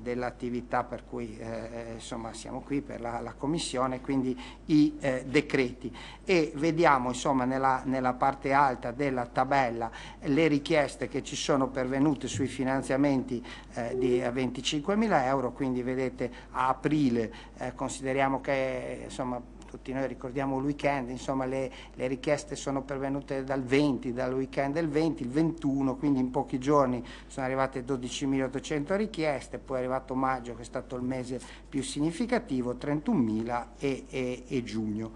dell per cui eh, eh, insomma, siamo qui per la, la Commissione, quindi i eh, decreti. E vediamo insomma, nella, nella, parte alta della tabella le richieste che ci sono pervenute sui finanziamenti eh, di 25 mila euro, quindi vedete a aprile consideriamo che insomma, tutti noi ricordiamo il weekend, insomma le, le, richieste sono pervenute dal 20, dal weekend del 20, il 21, quindi in pochi giorni sono arrivate 12.800 richieste, poi è arrivato maggio che è stato il mese più significativo, 31.000 e, e, e giugno.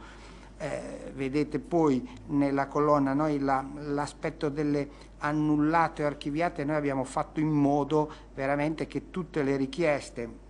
Eh, vedete poi nella colonna l'aspetto la, delle annullate o archiviate, noi abbiamo fatto in modo veramente che tutte le richieste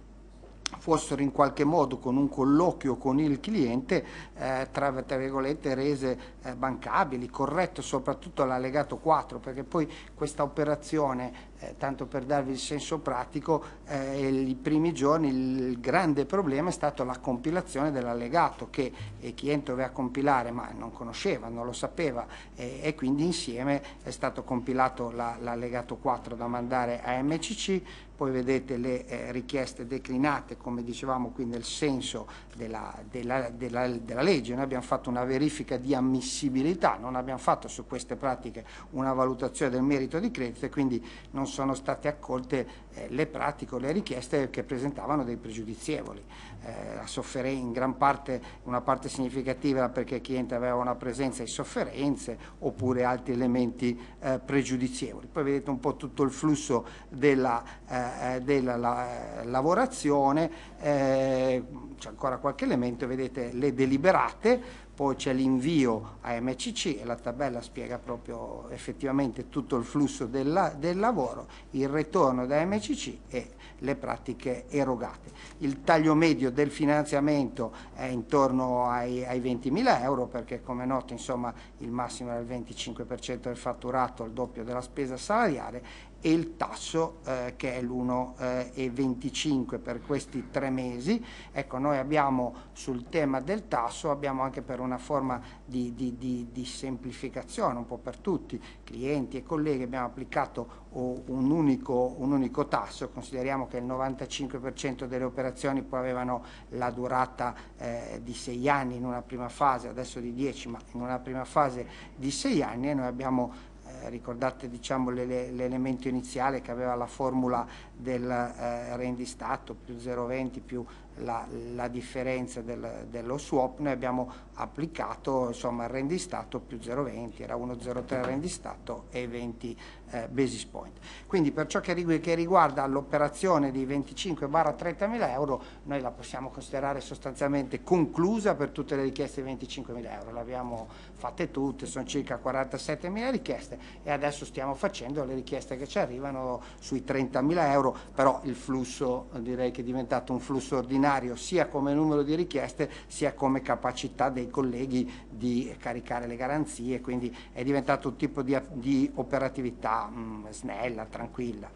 fossero in qualche modo con un colloquio con il cliente eh, tra, tra, virgolette rese eh, bancabili, corrette soprattutto l'allegato 4 perché poi questa operazione eh, tanto per darvi il senso pratico, eh, i primi giorni il grande problema è stato la compilazione dell'allegato che eh, Chien doveva compilare ma non conosceva, non lo sapeva eh, e quindi insieme è stato compilato l'allegato la, 4 da mandare a MCC, poi vedete le eh, richieste declinate, come dicevamo qui nel senso della, della, della, della, legge, noi abbiamo fatto una verifica di ammissibilità, non abbiamo fatto su queste pratiche una valutazione del merito di credito e quindi non sono state accolte eh, le pratiche o le richieste che presentavano dei pregiudizievoli. Eh, sofferenza in gran parte, una parte significativa perché il cliente aveva una presenza di sofferenze oppure altri elementi eh, pregiudizievoli. Poi vedete un po' tutto il flusso della, eh, eh, della la, eh, lavorazione, c'è ancora qualche elemento, vedete le deliberate, poi c'è l'invio a MCC e la tabella spiega proprio effettivamente tutto il flusso della, del lavoro, il ritorno da MCC e le pratiche erogate. Il taglio medio del finanziamento è intorno ai, ai 20.000 euro perché come noto insomma, il massimo era il 25% del fatturato, il doppio della spesa salariale e il tasso eh, che è l'1,25 eh, per questi tre mesi. Ecco, noi abbiamo sul tema del tasso, abbiamo anche per una forma di, di, di, di semplificazione un po' per tutti, clienti e colleghi, abbiamo applicato un, unico, un unico tasso, consideriamo che il 95% delle operazioni poi avevano la durata eh, di sei anni in una prima fase, adesso di 10, ma in una prima fase di sei anni e noi abbiamo ricordate diciamo, l'elemento iniziale che aveva la formula del eh, rendistato più 0,20 più la, la differenza del, dello swap, noi abbiamo applicato insomma, il rendistato più 0,20, era 1,03 rendistato e 20 eh, basis point. Quindi per ciò che, riguarda l'operazione di 25 30 mila euro, noi la possiamo considerare sostanzialmente conclusa per tutte le richieste di 25 mila euro, le abbiamo fatte tutte, sono circa 47 mila richieste e adesso stiamo facendo le richieste che ci arrivano sui 30 mila euro, però il flusso direi che è diventato un flusso ordinario straordinario sia come numero di richieste sia come capacità dei colleghi di caricare le garanzie, quindi è diventato un tipo di, di operatività mh, mm, snella, tranquilla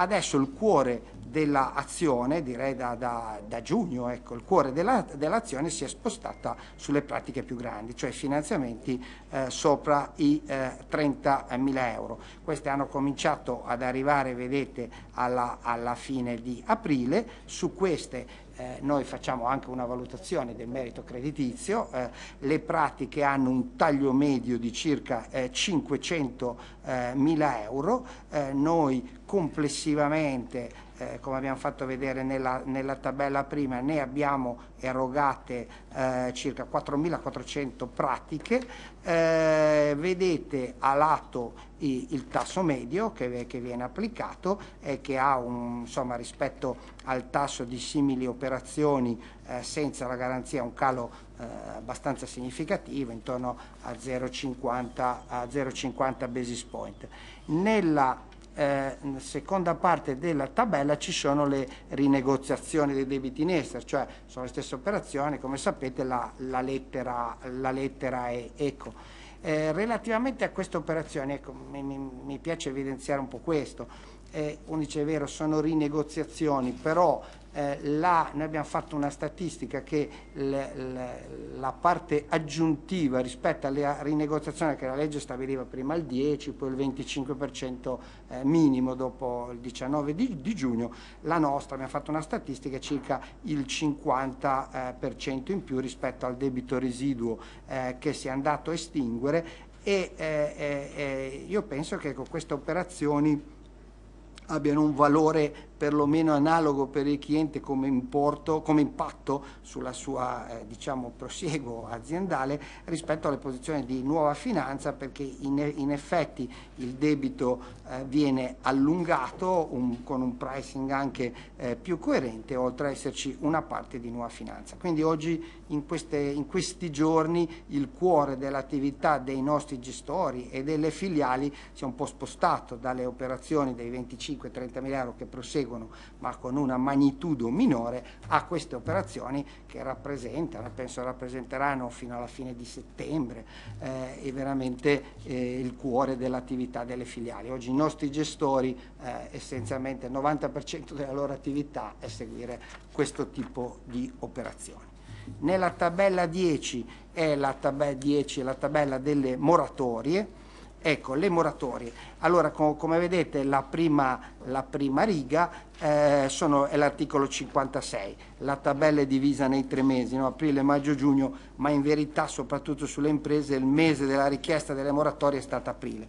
adesso il cuore dell'azione, direi da, da, da, giugno, ecco, il cuore dell'azione si è spostata sulle pratiche più grandi, cioè finanziamenti eh, sopra i eh, 30.000 euro. Queste hanno cominciato ad arrivare, vedete, alla, alla fine di aprile, su queste eh, noi facciamo anche una valutazione del merito creditizio, eh, le pratiche hanno un taglio medio di circa eh, 500 eh, mila euro, eh, noi complessivamente eh, come abbiamo fatto vedere nella, nella, tabella prima, ne abbiamo erogate eh, circa 4.400 pratiche, eh, vedete a lato i, il tasso medio che, che viene applicato e che ha un, insomma, rispetto al tasso di simili operazioni eh, senza la garanzia un calo eh, abbastanza significativo intorno a 0,50 basis point. Nella eh, seconda parte della tabella ci sono le rinegoziazioni dei debiti in essere, cioè sono le stesse operazioni, come sapete la, la, lettera, la lettera, è ECO. Eh, relativamente a queste operazioni, ecco, mi, mi piace evidenziare un po' questo, eh, uno è vero sono rinegoziazioni, però eh, la, noi abbiamo fatto una statistica che le, le, la parte aggiuntiva rispetto alla rinegoziazione che la legge stabiliva prima il 10, poi il 25% eh, minimo dopo il 19 di, di, giugno, la nostra abbiamo fatto una statistica circa il 50% eh, in più rispetto al debito residuo eh, che si è andato a estinguere e eh, eh, io penso che con queste operazioni abbiano un valore perlomeno analogo per il cliente come, importo, come impatto sulla sua eh, diciamo, prosieguo aziendale rispetto alle posizioni di nuova finanza perché in, in effetti il debito eh, viene allungato un, con un pricing anche eh, più coerente oltre a esserci una parte di nuova finanza. Quindi oggi in, queste, in questi giorni il cuore dell'attività dei nostri gestori e delle filiali si è un po' spostato dalle operazioni dei 25-30 mila euro che proseguono eseguono, ma con una magnitudo minore, a queste operazioni che rappresentano, penso rappresenteranno fino alla fine di settembre, eh, è veramente eh, il cuore dell'attività delle filiali. Oggi i nostri gestori, eh, essenzialmente il 90% della loro attività è seguire questo tipo di operazioni. Nella tabella 10 è la, tab 10, la tabella delle moratorie, Ecco, le moratorie. Allora, com come vedete, la prima, la prima riga eh, sono, è l'articolo 56. La tabella è divisa nei tre mesi, no? aprile, maggio, giugno, ma in verità, soprattutto sulle imprese, il mese della richiesta delle moratorie è stato aprile.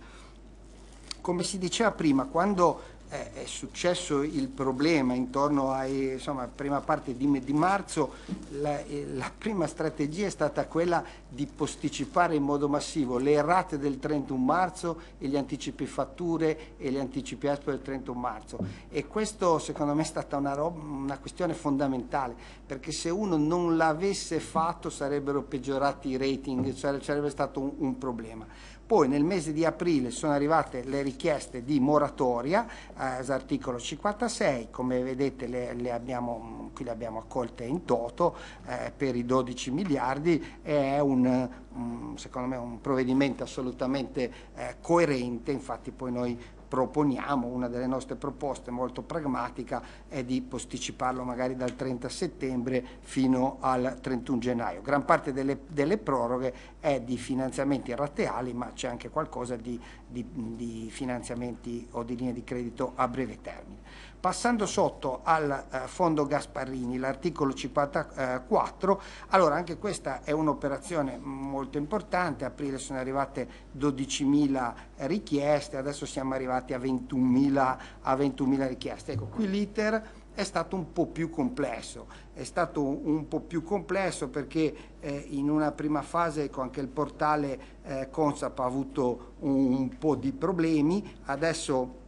Come si diceva prima, quando è, successo il problema intorno alla prima parte di, di marzo, la, eh, la, prima strategia è stata quella di posticipare in modo massivo le rate del 31 marzo e gli anticipi fatture e gli anticipi ASPO del 31 marzo e questo secondo me è stata una, roba, una questione fondamentale perché se uno non l'avesse fatto sarebbero peggiorati i rating, cioè sarebbe stato un, un problema. Poi nel mese di aprile sono arrivate le richieste di moratoria, eh, articolo 56, come vedete le, le abbiamo, qui le abbiamo accolte in toto eh, per i 12 miliardi e è un, un, secondo me un provvedimento assolutamente eh, coerente, infatti poi noi proponiamo, una delle nostre proposte molto pragmatica è di posticiparlo magari dal 30 settembre fino al 31 gennaio. Gran parte delle, delle proroghe è di finanziamenti rateali ma c'è anche qualcosa di, di, di finanziamenti o di linee di credito a breve termine. Passando sotto al eh, fondo Gasparrini, l'articolo 54, allora anche questa è un'operazione molto importante, a aprile sono arrivate 12.000 richieste, adesso siamo arrivati a 21.000, a 21.000 richieste. Ecco, qui l'iter è stato un po' più complesso, è stato un po' più complesso perché eh, in una prima fase ecco, anche il portale eh, Consap ha avuto un, un po' di problemi, adesso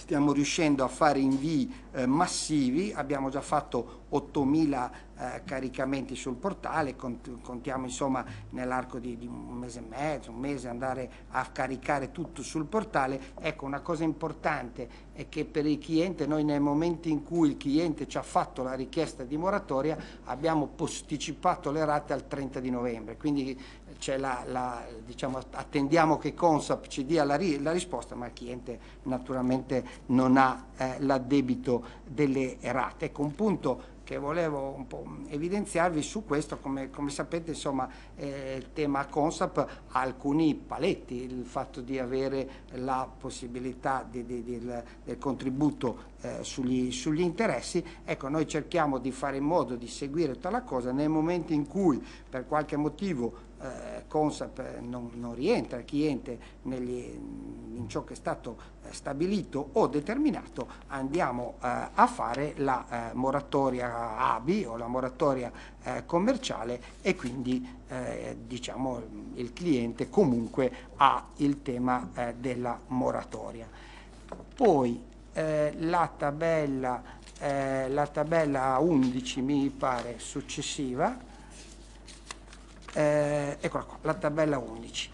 stiamo riuscendo a fare invii eh, massivi, abbiamo già fatto 8.000 eh, caricamenti sul portale, Cont contiamo insomma nell'arco di, di, un mese e mezzo, un mese andare a caricare tutto sul portale. Ecco, una cosa importante è che per il cliente noi nel momento in cui il cliente ci ha fatto la richiesta di moratoria abbiamo posticipato le rate al 30 di novembre, quindi la, la, diciamo, attendiamo che Consap ci dia la, la, risposta, ma il cliente naturalmente non ha eh, l'addebito delle rate. Ecco, un punto che volevo un po' evidenziarvi su questo, come, come sapete insomma eh, il tema Consap ha alcuni paletti, il fatto di avere la possibilità di, di, di, del, del, contributo eh, sugli, sugli, interessi, ecco noi cerchiamo di fare in modo di seguire tutta la cosa nel momento in cui per qualche motivo eh, Consap non, non, rientra, il cliente negli, in ciò che è stato eh, stabilito o determinato andiamo eh, a fare la eh, moratoria ABI o la moratoria eh, commerciale e quindi eh, diciamo, il cliente comunque ha il tema della moratoria. Poi la tabella, la tabella 11 mi pare successiva eh, eccola qua, la tabella 11.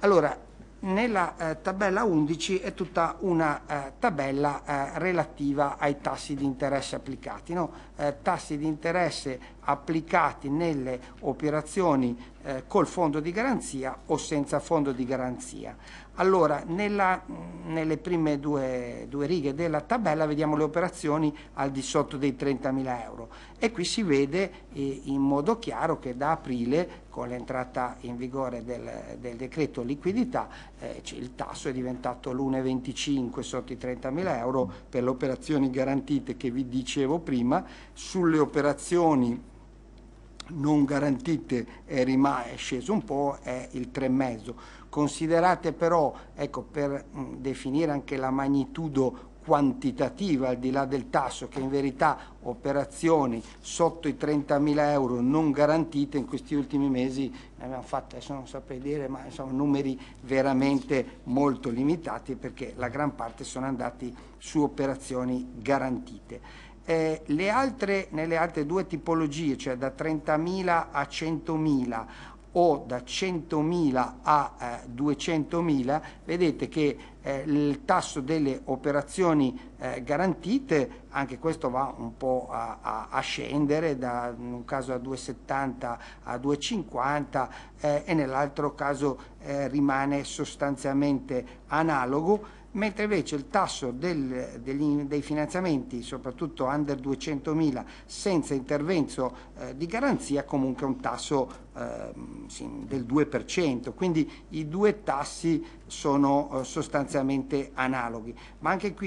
Allora, nella eh, tabella 11 è tutta una eh, tabella eh, relativa ai tassi di interesse applicati, no? Eh, tassi di interesse applicati nelle operazioni eh, col fondo di garanzia o senza fondo di garanzia. Allora, nella, mm, nelle prime due, due, righe della tabella vediamo le operazioni al di sotto dei 30.000 euro e qui si vede eh, in modo chiaro che da aprile, con l'entrata in vigore del, del decreto liquidità, eh, il tasso è diventato l'1,25 sotto i 30.000 euro per le operazioni garantite che vi dicevo prima, sulle operazioni non garantite è, è sceso un po', è il 3,5. Considerate però, ecco, per mh, mm, definire anche la magnitudo quantitativa al di là del tasso che in verità operazioni sotto i 30.000 euro non garantite in questi ultimi mesi ne abbiamo fatto, adesso non saprei dire, ma sono numeri veramente molto limitati perché la gran parte sono andati su operazioni garantite. Eh, altre, nelle altre due tipologie, cioè da 30.000 a 100.000 o da 100.000 a eh, 200.000, vedete che eh, il tasso delle operazioni eh, garantite, anche questo va un po' a, a, a, scendere, da, in un caso a 2,70 a 2,50 eh, e nell'altro caso eh, rimane sostanzialmente analogo mentre invece il tasso del, degli, dei finanziamenti, soprattutto under 200.000, senza intervento eh, di garanzia, comunque è un tasso eh, del 2%, quindi i due tassi sono eh, sostanzialmente analoghi. Ma anche qui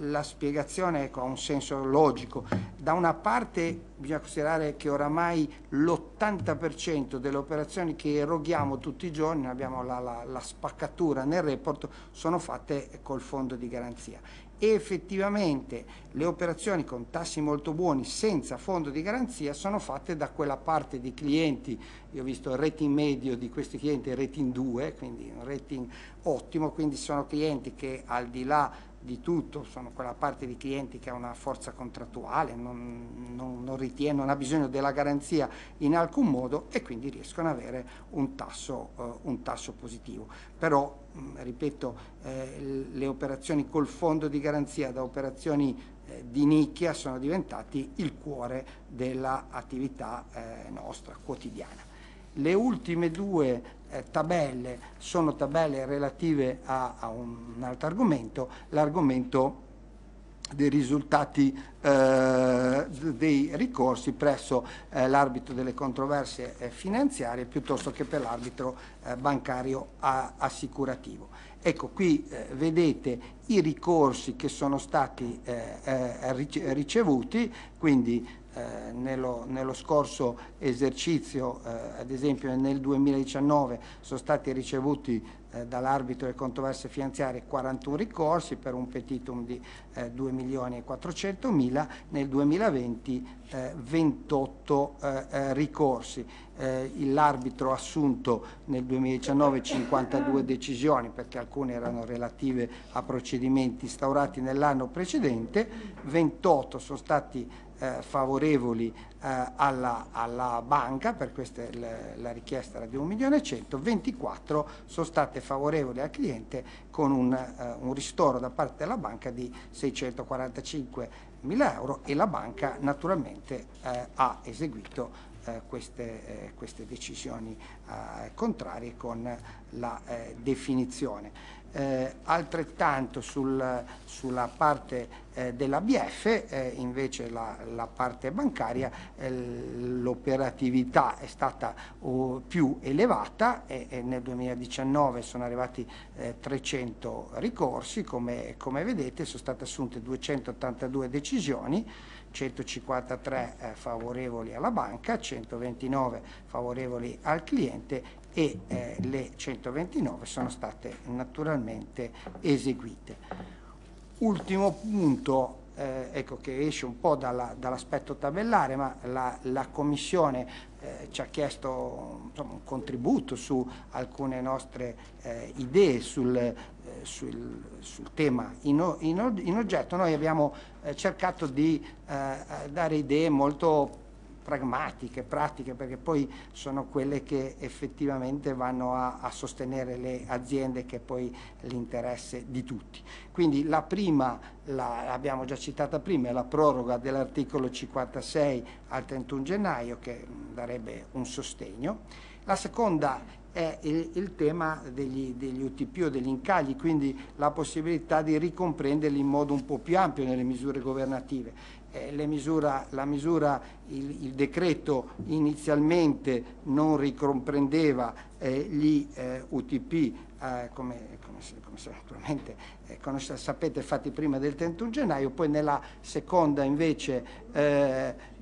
la spiegazione ecco, ha un senso logico. Da una parte bisogna considerare che oramai l'80% delle operazioni che eroghiamo tutti i giorni, abbiamo la, la, la spaccatura nel report, sono fatte col fondo di garanzia. E effettivamente le operazioni con tassi molto buoni senza fondo di garanzia sono fatte da quella parte di clienti, io ho visto il rating medio di questi clienti è rating 2, quindi un rating ottimo, quindi sono clienti che al di là di tutto, sono quella parte di clienti che ha una forza contrattuale, non, non, non, ritiene, non ha bisogno della garanzia in alcun modo e quindi riescono ad avere un tasso, eh, un tasso positivo. Però, mh, mm, ripeto, eh, le operazioni col fondo di garanzia da operazioni eh, di nicchia sono diventati il cuore dell'attività eh, nostra quotidiana. Le ultime due eh, tabelle sono tabelle relative a, a un, un altro argomento, l'argomento dei risultati eh, dei ricorsi presso eh, l'arbitro delle controversie eh, finanziarie piuttosto che per l'arbitro eh, bancario a, assicurativo. Ecco, qui eh, vedete i ricorsi che sono stati eh, eh, ricevuti, quindi eh, nello, nello, scorso esercizio, eh, ad esempio nel 2019, sono stati ricevuti eh, dall'arbitro delle controverse finanziarie 41 ricorsi per un petitum di 2 eh, milioni e 400 mila, nel 2020 28 eh, eh, ricorsi. L'arbitro ha assunto nel 2019 52 decisioni perché alcune erano relative a procedimenti instaurati nell'anno precedente, 28 sono stati eh, favorevoli eh, alla, alla, banca, per questa la, la, richiesta era di 1 milione e 100, 24 sono state favorevoli al cliente con un, eh, un ristoro da parte della banca di 645 mila euro e la banca naturalmente eh, ha eseguito eh, queste, eh, queste, decisioni contrarie con la definizione. Eh, altrettanto sul, sulla parte eh, dell'ABF, eh, invece la, la, parte bancaria, eh, l'operatività è stata oh, più elevata e, e, nel 2019 sono arrivati 300 eh, ricorsi, come, come vedete sono state assunte 282 decisioni 153 eh, favorevoli alla banca, 129 favorevoli al cliente e eh, le 129 sono state naturalmente eseguite. Ultimo punto eh, ecco che esce un po' dall'aspetto dall tabellare, ma la, la Commissione eh, ci ha chiesto insomma, un contributo su alcune nostre eh, idee sul, eh, sul, sul, tema in, in, oggetto. Noi abbiamo eh, cercato di eh, dare idee molto pragmatiche, pratiche, perché poi sono quelle che effettivamente vanno a, a sostenere le aziende che è poi l'interesse di tutti. Quindi la prima, l'abbiamo già citata prima, è la proroga dell'articolo 56 al 31 gennaio che darebbe un sostegno. La seconda è il, il tema degli, degli, UTP o degli incagli, quindi la possibilità di ricomprenderli in modo un po' più ampio nelle misure governative eh, misura, la misura, il, il, decreto inizialmente non ricomprendeva eh, gli eh, UTP come, come, come naturalmente come sapete fatti prima del 31 gennaio, poi nella seconda invece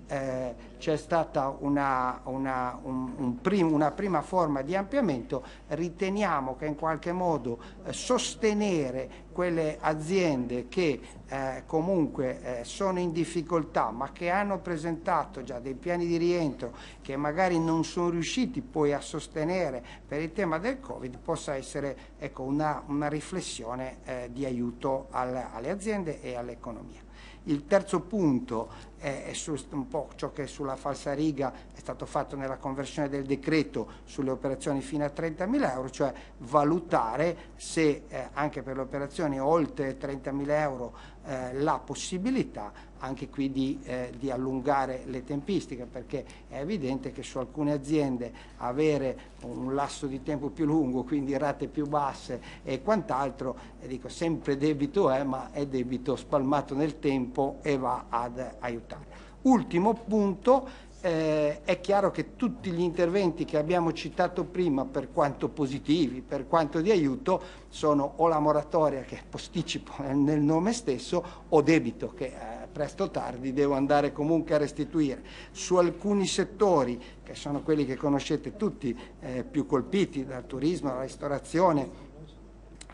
eh, c'è stata una, una, un, un prim, una, prima forma di ampliamento, riteniamo che in qualche modo eh, sostenere quelle aziende che eh, comunque eh, sono in difficoltà ma che hanno presentato già dei piani di rientro che magari non sono riusciti poi a sostenere per il tema del Covid possa essere ecco, una, una, riflessione eh, di aiuto al, alle aziende e all'economia. Il terzo punto è, su, un po' ciò che sulla falsariga è stato fatto nella conversione del decreto sulle operazioni fino a 30.000 euro, cioè valutare se eh, anche per le operazioni oltre 30.000 euro eh, la possibilità anche qui di, eh, di, allungare le tempistiche perché è evidente che su alcune aziende avere un lasso di tempo più lungo, quindi rate più basse e quant'altro, dico sempre debito è, ma è debito spalmato nel tempo e va ad aiutare. Ultimo punto, eh, è chiaro che tutti gli interventi che abbiamo citato prima, per quanto positivi, per quanto di aiuto, sono o la moratoria che posticipo nel nome stesso o debito che è presto o tardi devo andare comunque a restituire. Su alcuni settori, che sono quelli che conoscete tutti, eh, più colpiti dal turismo, dalla ristorazione,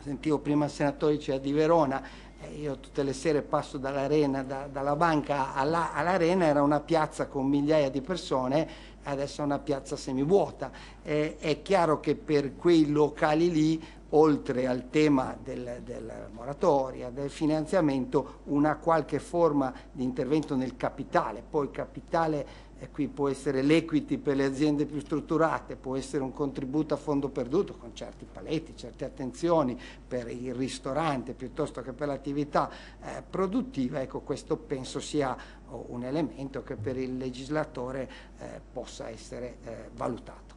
sentivo prima il senatore Cea di Verona, eh, io tutte le sere passo dall'arena, da, dalla banca alla, all'arena, era una piazza con migliaia di persone, adesso è una piazza semivuota. Eh, è chiaro che per quei locali lì oltre al tema del, della moratoria, del finanziamento, una qualche forma di intervento nel capitale, poi capitale e eh, qui può essere l'equity per le aziende più strutturate, può essere un contributo a fondo perduto con certi paletti, certe attenzioni per il ristorante piuttosto che per l'attività eh, produttiva, ecco questo penso sia oh, un elemento che per il legislatore eh, possa essere eh, valutato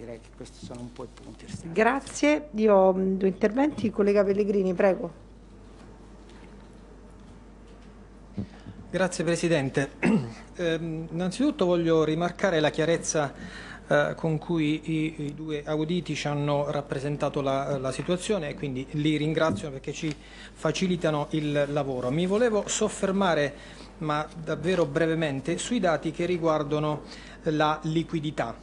direi che questi sono un po' i punti. Grazie, io ho mm, due interventi, il collega Pellegrini, prego. Grazie Presidente. Eh, innanzitutto voglio rimarcare la chiarezza eh, con cui i, i, due auditi ci hanno rappresentato la, la situazione e quindi li ringrazio perché ci facilitano il lavoro. Mi volevo soffermare, ma davvero brevemente, sui dati che riguardano la liquidità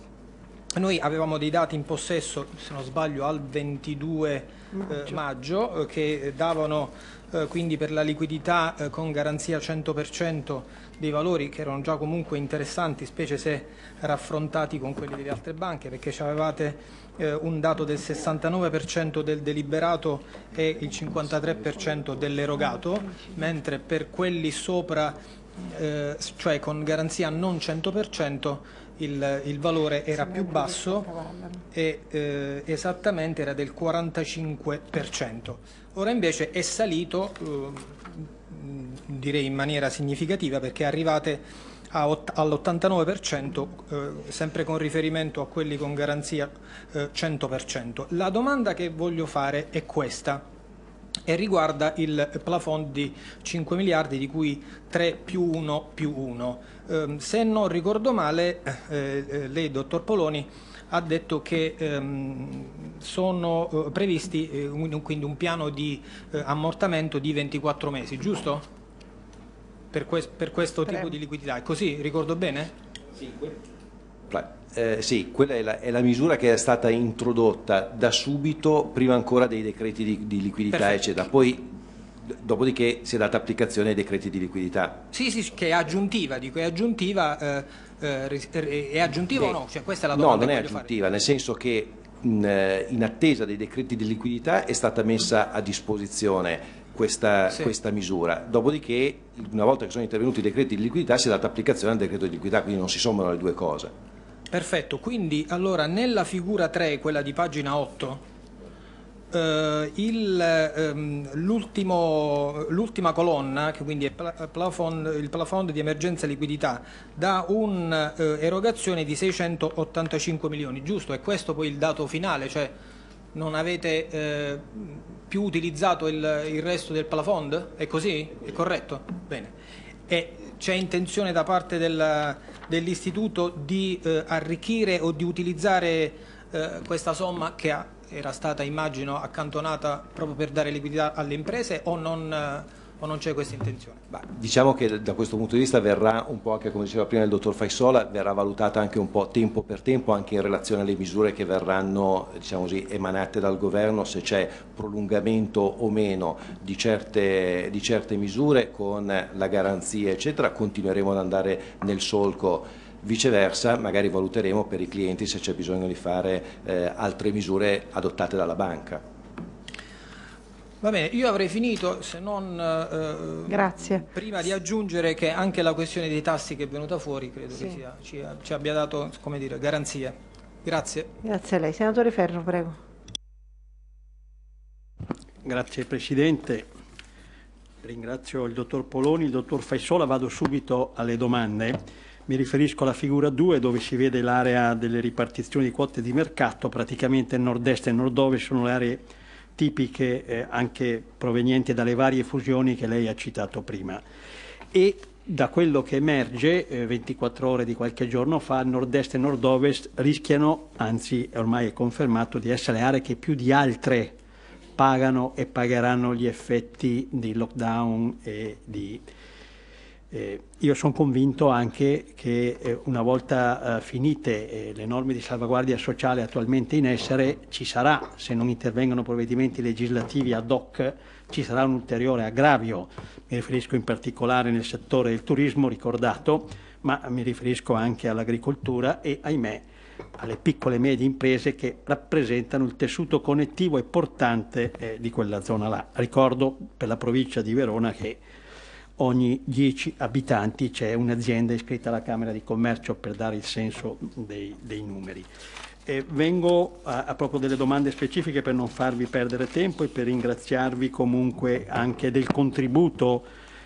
noi avevamo dei dati in possesso, se non sbaglio, al 22 eh, maggio, eh, maggio che davano eh, quindi per la liquidità eh, con garanzia 100% dei valori che erano già comunque interessanti, specie se raffrontati con quelli delle altre banche, perché avevate eh, un dato del 69% del deliberato e il 53% dell'erogato, mentre per quelli sopra, eh, cioè con garanzia non 100%, il, il valore era più basso e eh, esattamente era del 45%. Ora invece è salito, eh, direi in maniera significativa, perché arrivate all'89%, eh, sempre con riferimento a quelli con garanzia 100%. Eh, La domanda che voglio fare è questa e riguarda il plafond di 5 miliardi di cui 3 più 1 più 1. Ehm, se non ricordo male, eh, eh, lei, dottor Poloni, ha detto che ehm, sono eh, previsti un, quindi un piano di ammortamento di 24 mesi, giusto? Per, questo tipo di liquidità. È così? Ricordo bene? Sì. Pre eh, sì, quella è la, è la, misura che è stata introdotta da subito, prima ancora dei decreti di, di liquidità, Perfetto. eccetera. Poi, dopodiché, si è data applicazione ai decreti di liquidità. Sì, sì, che è aggiuntiva, dico, è aggiuntiva, eh, eh, eh è aggiuntiva Beh, o no? Cioè, questa è la domanda no, non è aggiuntiva, fare. nel senso che in, in, attesa dei decreti di liquidità è stata messa a disposizione questa, sì. questa, misura. Dopodiché, una volta che sono intervenuti i decreti di liquidità, si è data applicazione al decreto di liquidità, quindi non si sommano le due cose. Perfetto, quindi allora nella figura 3, quella di pagina 8, eh, ehm, l'ultima ehm, colonna, che quindi è pl plafond, il plafond di emergenza liquidità, dà un'erogazione eh, di 685 milioni, giusto? E questo poi il dato finale, cioè non avete eh, più utilizzato il, il resto del plafond? È così? È corretto? Bene. E c'è intenzione da parte della dell'istituto di eh, arricchire o di utilizzare eh, questa somma che ha, era stata immagino accantonata proprio per dare liquidità alle imprese o non, eh, o non c'è questa intenzione? Bah, diciamo che da questo punto di vista verrà un po' anche, come diceva prima il dottor Faisola, verrà valutata anche un po' tempo per tempo anche in relazione alle misure che verranno diciamo così, emanate dal governo, se c'è prolungamento o meno di certe, di certe misure con la garanzia eccetera, continueremo ad andare nel solco viceversa magari valuteremo per i clienti se c'è bisogno di fare eh, altre misure adottate dalla banca. Va bene, io avrei finito se non eh, eh prima di aggiungere che anche la questione dei tassi che è venuta fuori credo sì. che sia, ci, ci, abbia dato come dire, garanzie. Grazie. Grazie a lei. Senatore Ferro, prego. Grazie Presidente. Ringrazio il dottor Poloni, il dottor Faisola. Vado subito alle domande. Mi riferisco alla figura 2 dove si vede l'area delle ripartizioni di quote di mercato, praticamente nord-est e nord-ovest sono le aree tipiche eh, anche provenienti dalle varie fusioni che lei ha citato prima. E da quello che emerge, eh, 24 ore di qualche giorno fa, nord-est e nord-ovest rischiano, anzi ormai è confermato, di essere aree che più di altre pagano e pagheranno gli effetti di lockdown e di eh, io sono convinto anche che eh, una volta eh, finite eh, le norme di salvaguardia sociale attualmente in essere ci sarà, se non intervengono provvedimenti legislativi ad hoc, ci sarà un ulteriore aggravio, mi riferisco in particolare nel settore del turismo ricordato, ma mi riferisco anche all'agricoltura e ahimè alle piccole e medie imprese che rappresentano il tessuto connettivo e portante eh, di quella zona là. Ricordo per la provincia di Verona che ogni 10 abitanti c'è un'azienda iscritta alla Camera di Commercio per dare il senso dei, dei numeri. E vengo a, a, proprio delle domande specifiche per non farvi perdere tempo e per ringraziarvi comunque anche del contributo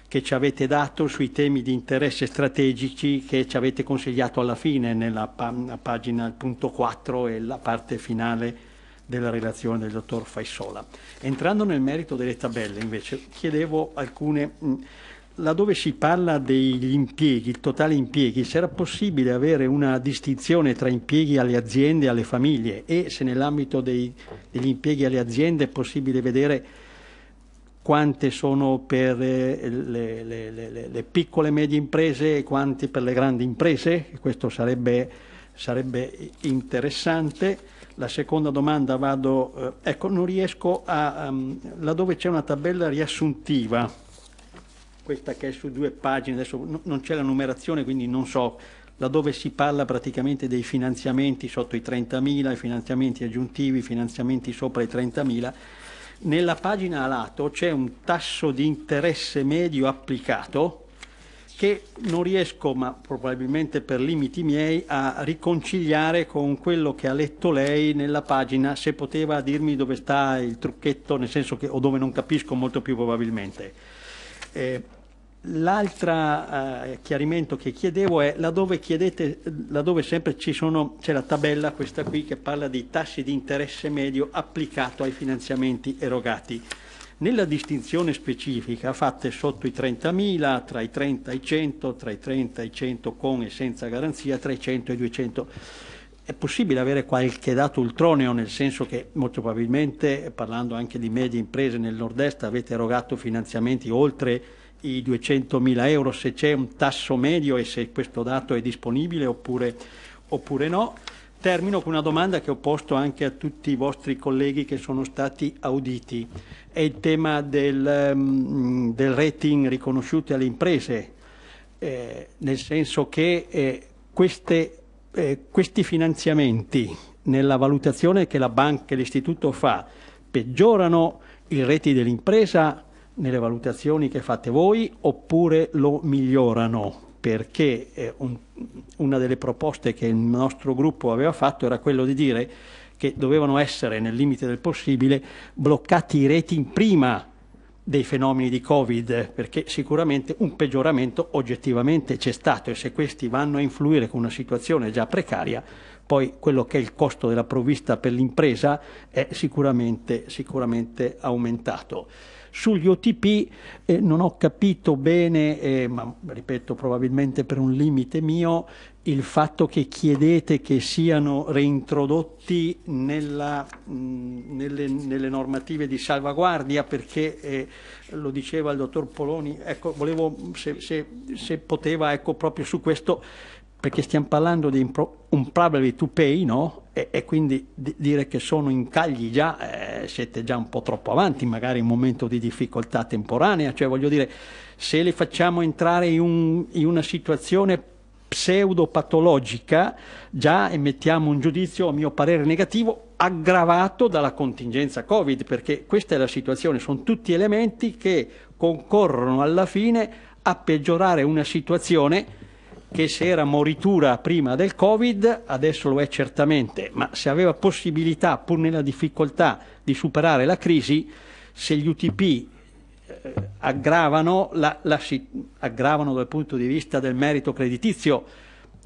che ci avete dato sui temi di interesse strategici che ci avete consigliato alla fine nella pa pagina punto 4 e la parte finale della relazione del dottor Faisola. Entrando nel merito delle tabelle invece chiedevo alcune mh, laddove si parla degli impieghi, il totale impieghi, se era possibile avere una distinzione tra impieghi alle aziende e alle famiglie e se nell'ambito degli impieghi alle aziende è possibile vedere quante sono per eh, le, le, le, le piccole e medie imprese e quante per le grandi imprese, questo sarebbe, sarebbe interessante. La seconda domanda vado, eh, ecco, non riesco a, um, laddove c'è una tabella riassuntiva, questa che è su due pagine, adesso non c'è la numerazione quindi non so, laddove si parla praticamente dei finanziamenti sotto i 30.000, i finanziamenti aggiuntivi, i finanziamenti sopra i 30.000, nella pagina a lato c'è un tasso di interesse medio applicato che non riesco, ma probabilmente per limiti miei, a riconciliare con quello che ha letto lei nella pagina, se poteva dirmi dove sta il trucchetto, nel senso che o dove non capisco molto più probabilmente. Eh, L'altro eh, chiarimento che chiedevo è laddove, chiedete, laddove sempre c'è la tabella questa qui che parla di tassi di interesse medio applicato ai finanziamenti erogati. Nella distinzione specifica fatte sotto i 30.000, tra i 30 e i 100, tra i 30 e i 100 con e senza garanzia, tra i 100 e i 200 è possibile avere qualche dato ultroneo, nel senso che molto probabilmente, parlando anche di medie imprese nel nord-est, avete erogato finanziamenti oltre i 200.000 euro, se c'è un tasso medio e se questo dato è disponibile oppure, oppure no. Termino con una domanda che ho posto anche a tutti i vostri colleghi che sono stati auditi. È il tema del, mm, del rating riconosciuto alle imprese, eh, nel senso che eh, queste eh, questi finanziamenti nella valutazione che la banca e l'istituto fa peggiorano i reti dell'impresa nelle valutazioni che fate voi oppure lo migliorano? Perché eh, un, una delle proposte che il nostro gruppo aveva fatto era quello di dire che dovevano essere, nel limite del possibile, bloccati i reti prima dei fenomeni di Covid, perché sicuramente un peggioramento oggettivamente c'è stato e se questi vanno a influire con una situazione già precaria, poi quello che è il costo della provvista per l'impresa è sicuramente, sicuramente aumentato. Sugli OTP eh, non ho capito bene, eh, ma ripeto probabilmente per un limite mio, il fatto che chiedete che siano reintrodotti nella, mh, nelle, nelle, normative di salvaguardia perché eh, lo diceva il dottor Poloni, ecco, volevo se, se, se, poteva ecco, proprio su questo perché stiamo parlando di un probably to pay, no? E, e quindi di, dire che sono incagli già, eh, siete già un po' troppo avanti, magari in un momento di difficoltà temporanea, cioè voglio dire, se li facciamo entrare in, un, in una situazione pseudopatologica, già emettiamo un giudizio, a mio parere, negativo, aggravato dalla contingenza Covid, perché questa è la situazione, sono tutti elementi che concorrono alla fine a peggiorare una situazione che se era moritura prima del Covid, adesso lo è certamente, ma se aveva possibilità, pur nella difficoltà, di superare la crisi, se gli UTP eh, aggravano, la, la, aggravano dal punto di vista del merito creditizio.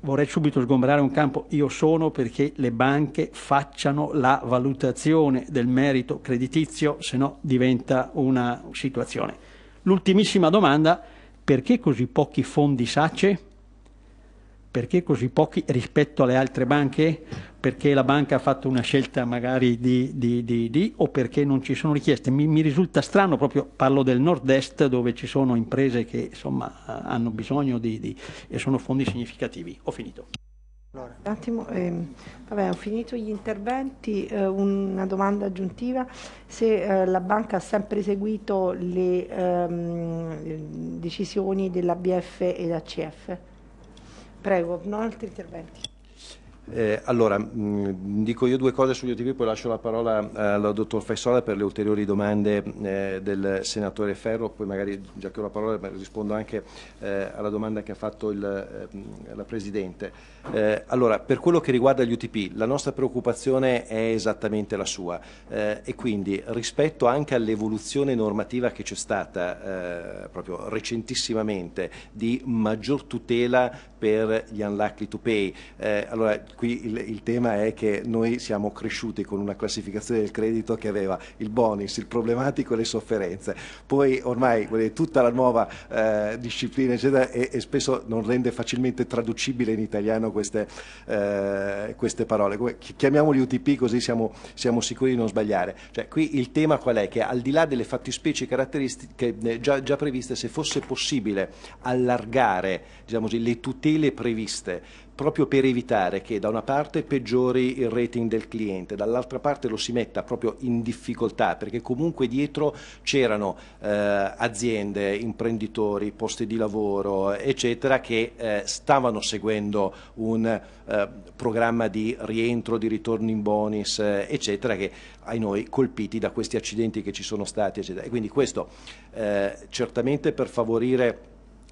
Vorrei subito sgombrare un campo, io sono perché le banche facciano la valutazione del merito creditizio, se no diventa una situazione. L'ultimissima domanda, perché così pochi fondi SACE? Perché così pochi rispetto alle altre banche? Perché la banca ha fatto una scelta magari di, di, di, di o perché non ci sono richieste? Mi, mi, risulta strano, proprio parlo del nord-est dove ci sono imprese che insomma, hanno bisogno di, e sono fondi significativi. Ho finito. Un attimo, ehm, vabbè, ho finito gli interventi, eh, una domanda aggiuntiva, se eh, la banca ha sempre seguito le ehm, decisioni dell'ABF e dell'ACF? Prego, non altri interventi. Eh, allora, mh, mm, dico io due cose sugli OTV, poi lascio la parola eh, al dottor Fessola per le ulteriori domande eh, del senatore Ferro, poi magari già che ho la parola rispondo anche eh, alla domanda che ha fatto il, eh, la Presidente. Eh, allora, per quello che riguarda gli UTP, la nostra preoccupazione è esattamente la sua eh, e quindi rispetto anche all'evoluzione normativa che c'è stata eh, proprio recentissimamente di maggior tutela per gli unlucky to pay, eh, allora qui il, il, tema è che noi siamo cresciuti con una classificazione del credito che aveva il bonus, il problematico e le sofferenze, poi ormai dire, tutta la nuova eh, disciplina eccetera, e, e spesso non rende facilmente traducibile in italiano queste, eh, queste parole. Chiamiamoli UTP così siamo, siamo sicuri di non sbagliare. Cioè, qui il tema qual è? Che al di là delle fattispecie caratteristiche eh, già, già previste, se fosse possibile allargare diciamo così, le tutele previste proprio per evitare che da una parte peggiori il rating del cliente, dall'altra parte lo si metta proprio in difficoltà perché comunque dietro c'erano eh, aziende, imprenditori, posti di lavoro eccetera che eh, stavano seguendo un eh, programma di rientro, di ritorno in bonus eh, eccetera che ai noi colpiti da questi accidenti che ci sono stati eccetera e quindi questo eh, certamente per favorire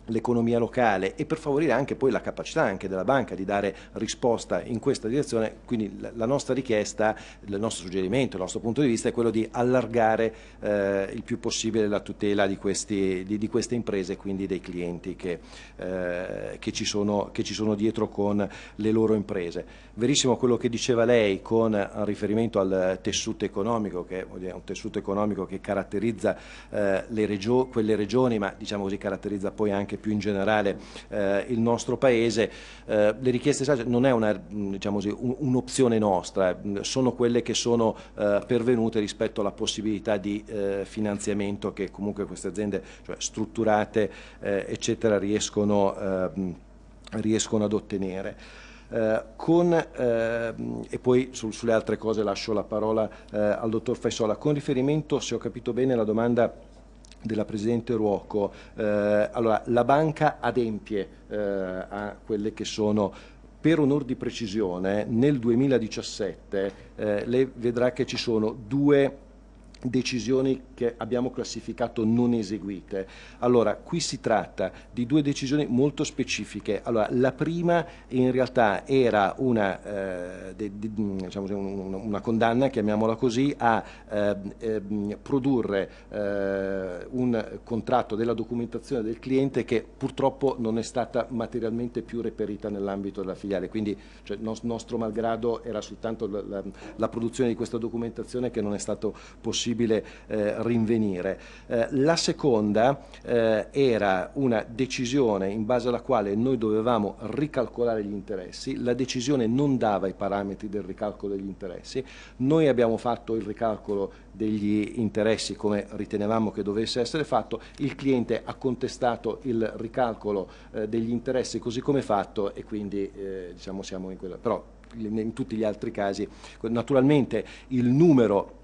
l'economia locale e per favorire anche poi la capacità anche della banca di dare risposta in questa direzione, quindi la nostra richiesta, il nostro suggerimento, il nostro punto di vista è quello di allargare eh, il più possibile la tutela di, questi, di, di queste imprese e quindi dei clienti che, eh, che, ci sono, che ci sono dietro con le loro imprese verissimo quello che diceva lei con riferimento al tessuto economico, che è un tessuto economico che caratterizza eh, regio quelle regioni, ma diciamo così caratterizza poi anche più in generale eh, il nostro Paese. Eh, le richieste sagge non è diciamo un'opzione diciamo un nostra, sono quelle che sono eh, pervenute rispetto alla possibilità di eh, finanziamento che comunque queste aziende cioè, strutturate eh, eccetera riescono, ehm, riescono ad ottenere. Eh, con, eh, e poi su, sulle altre cose lascio la parola eh, al dottor Faisola. Con riferimento, se ho capito bene, alla domanda della Presidente Ruoco, eh, allora, la banca adempie eh, a quelle che sono per onor di precisione, nel 2017 lei vedrà che ci sono due decisioni che abbiamo classificato non eseguite. Allora, qui si tratta di due decisioni molto specifiche. Allora, la prima in realtà era una, eh, de, de, mm, diciamo, una, una condanna, chiamiamola così, a eh, mm, eh, produrre un contratto della documentazione del cliente che purtroppo non è stata materialmente più reperita nell'ambito della filiale. Quindi, cioè, nostro malgrado era soltanto la, la, la produzione di questa documentazione che non è stato possibile possibile eh, rinvenire. Eh, la seconda eh, era una decisione in base alla quale noi dovevamo ricalcolare gli interessi, la decisione non dava i parametri del ricalcolo degli interessi, noi abbiamo fatto il ricalcolo degli interessi come ritenevamo che dovesse essere fatto, il cliente ha contestato il ricalcolo eh, degli interessi così come fatto e quindi eh, diciamo siamo in quella... Però in tutti gli altri casi naturalmente il numero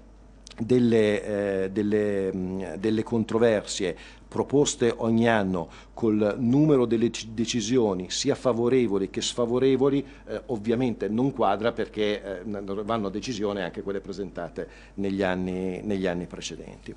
delle, eh, delle, mm, delle controversie proposte ogni anno col numero delle decisioni sia favorevoli che sfavorevoli eh, ovviamente non quadra perché eh, vanno a decisione anche quelle presentate negli anni, negli anni precedenti.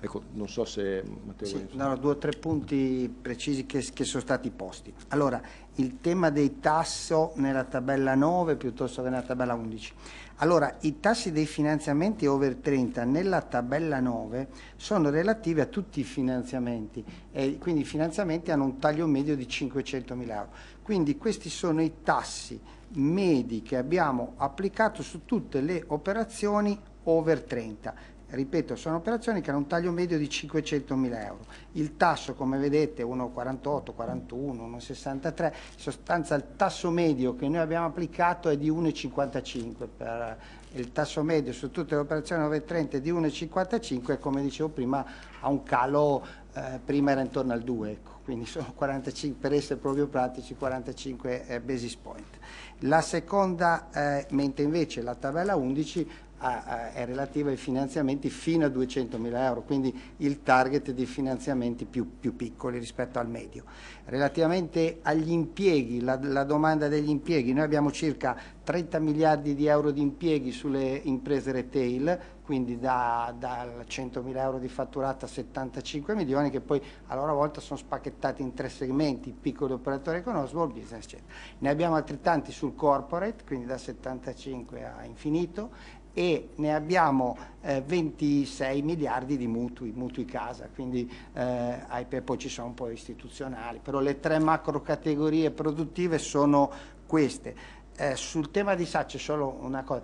Ecco, non so se Matteo... Sì, no, due o tre punti precisi che, che, sono stati posti. Allora, il tema dei tasso nella tabella 9 piuttosto che nella tabella 11. Allora, i tassi dei finanziamenti over 30 nella tabella 9 sono relativi a tutti i finanziamenti, e quindi i finanziamenti hanno un taglio medio di 500 mila euro. Quindi questi sono i tassi medi che abbiamo applicato su tutte le operazioni over 30 ripeto, sono operazioni che hanno un taglio medio di 500 mila euro. Il tasso, come vedete, 1,48, 1,41, 1,63, in sostanza il tasso medio che noi abbiamo applicato è di 1,55 eh, il tasso medio su tutte le operazioni 9,30 è di 1,55 e come dicevo prima ha un calo, eh, prima era intorno al 2, ecco. quindi sono 45, per essere proprio pratici 45 eh, basis point. La seconda, eh, mentre invece la tabella 11 a, a, è relativa ai finanziamenti fino a 200 mila euro, quindi il target di finanziamenti più, più piccoli rispetto al medio. Relativamente agli impieghi, la, la domanda degli impieghi, noi abbiamo circa 30 miliardi di euro di impieghi sulle imprese retail, quindi da, da mila euro di fatturato a 75 milioni che poi a loro volta sono spacchettati in tre segmenti, piccoli operatori economici, small business, eccetera. Ne abbiamo altrettanti sul corporate, quindi da 75 a infinito, e ne abbiamo eh, 26 miliardi di mutui, mutui casa, quindi eh, poi ci sono un po' istituzionali, però le tre macro categorie produttive sono queste. Eh, sul tema di SAC c'è solo una cosa,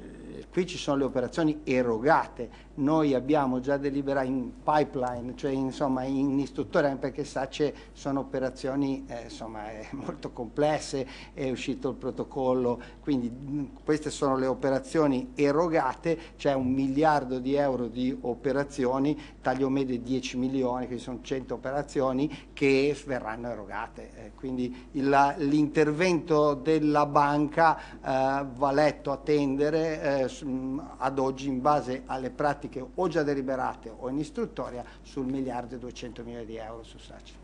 eh, qui ci sono le operazioni erogate, noi abbiamo già deliberato in pipeline, cioè insomma in istruttore, perché sa che sono operazioni eh, insomma, molto complesse, è uscito il protocollo, quindi queste sono le operazioni erogate, c'è un miliardo di euro di operazioni, taglio medio 10 milioni, quindi sono 100 operazioni che verranno erogate. Eh, quindi l'intervento della banca eh, va letto, a attendere, eh, ad oggi in base alle pratiche pratiche o già deliberate o in istruttoria sul miliardo e 200 milioni di euro su SACI.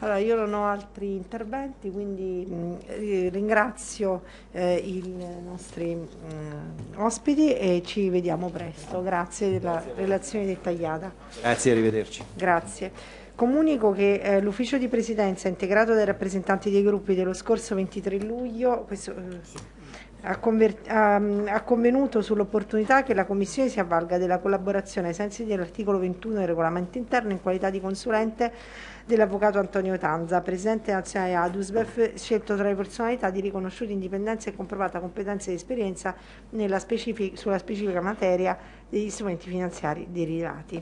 Allora, io non ho altri interventi, quindi mh, eh, ringrazio eh, i nostri mh, ospiti e ci vediamo presto. Grazie della relazione dettagliata. Grazie, arrivederci. Grazie. Comunico che eh, l'ufficio di presidenza integrato dai rappresentanti dei gruppi dello scorso 23 luglio, questo, eh, ha, convenuto sull'opportunità che la Commissione si avvalga della collaborazione ai sensi dell'articolo 21 del regolamento interno in qualità di consulente dell'avvocato Antonio Tanza, presidente nazionale ADUSBEF, scelto tra le personalità di riconosciuta indipendenza e comprovata competenza ed esperienza specific sulla specifica materia degli strumenti finanziari derivati.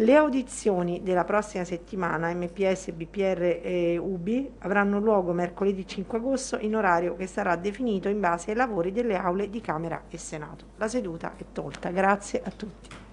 Le audizioni della prossima settimana MPS, BPR e UBI avranno luogo mercoledì 5 agosto in orario che sarà definito in base ai lavori delle aule di Camera e Senato. La seduta è tolta. Grazie a tutti.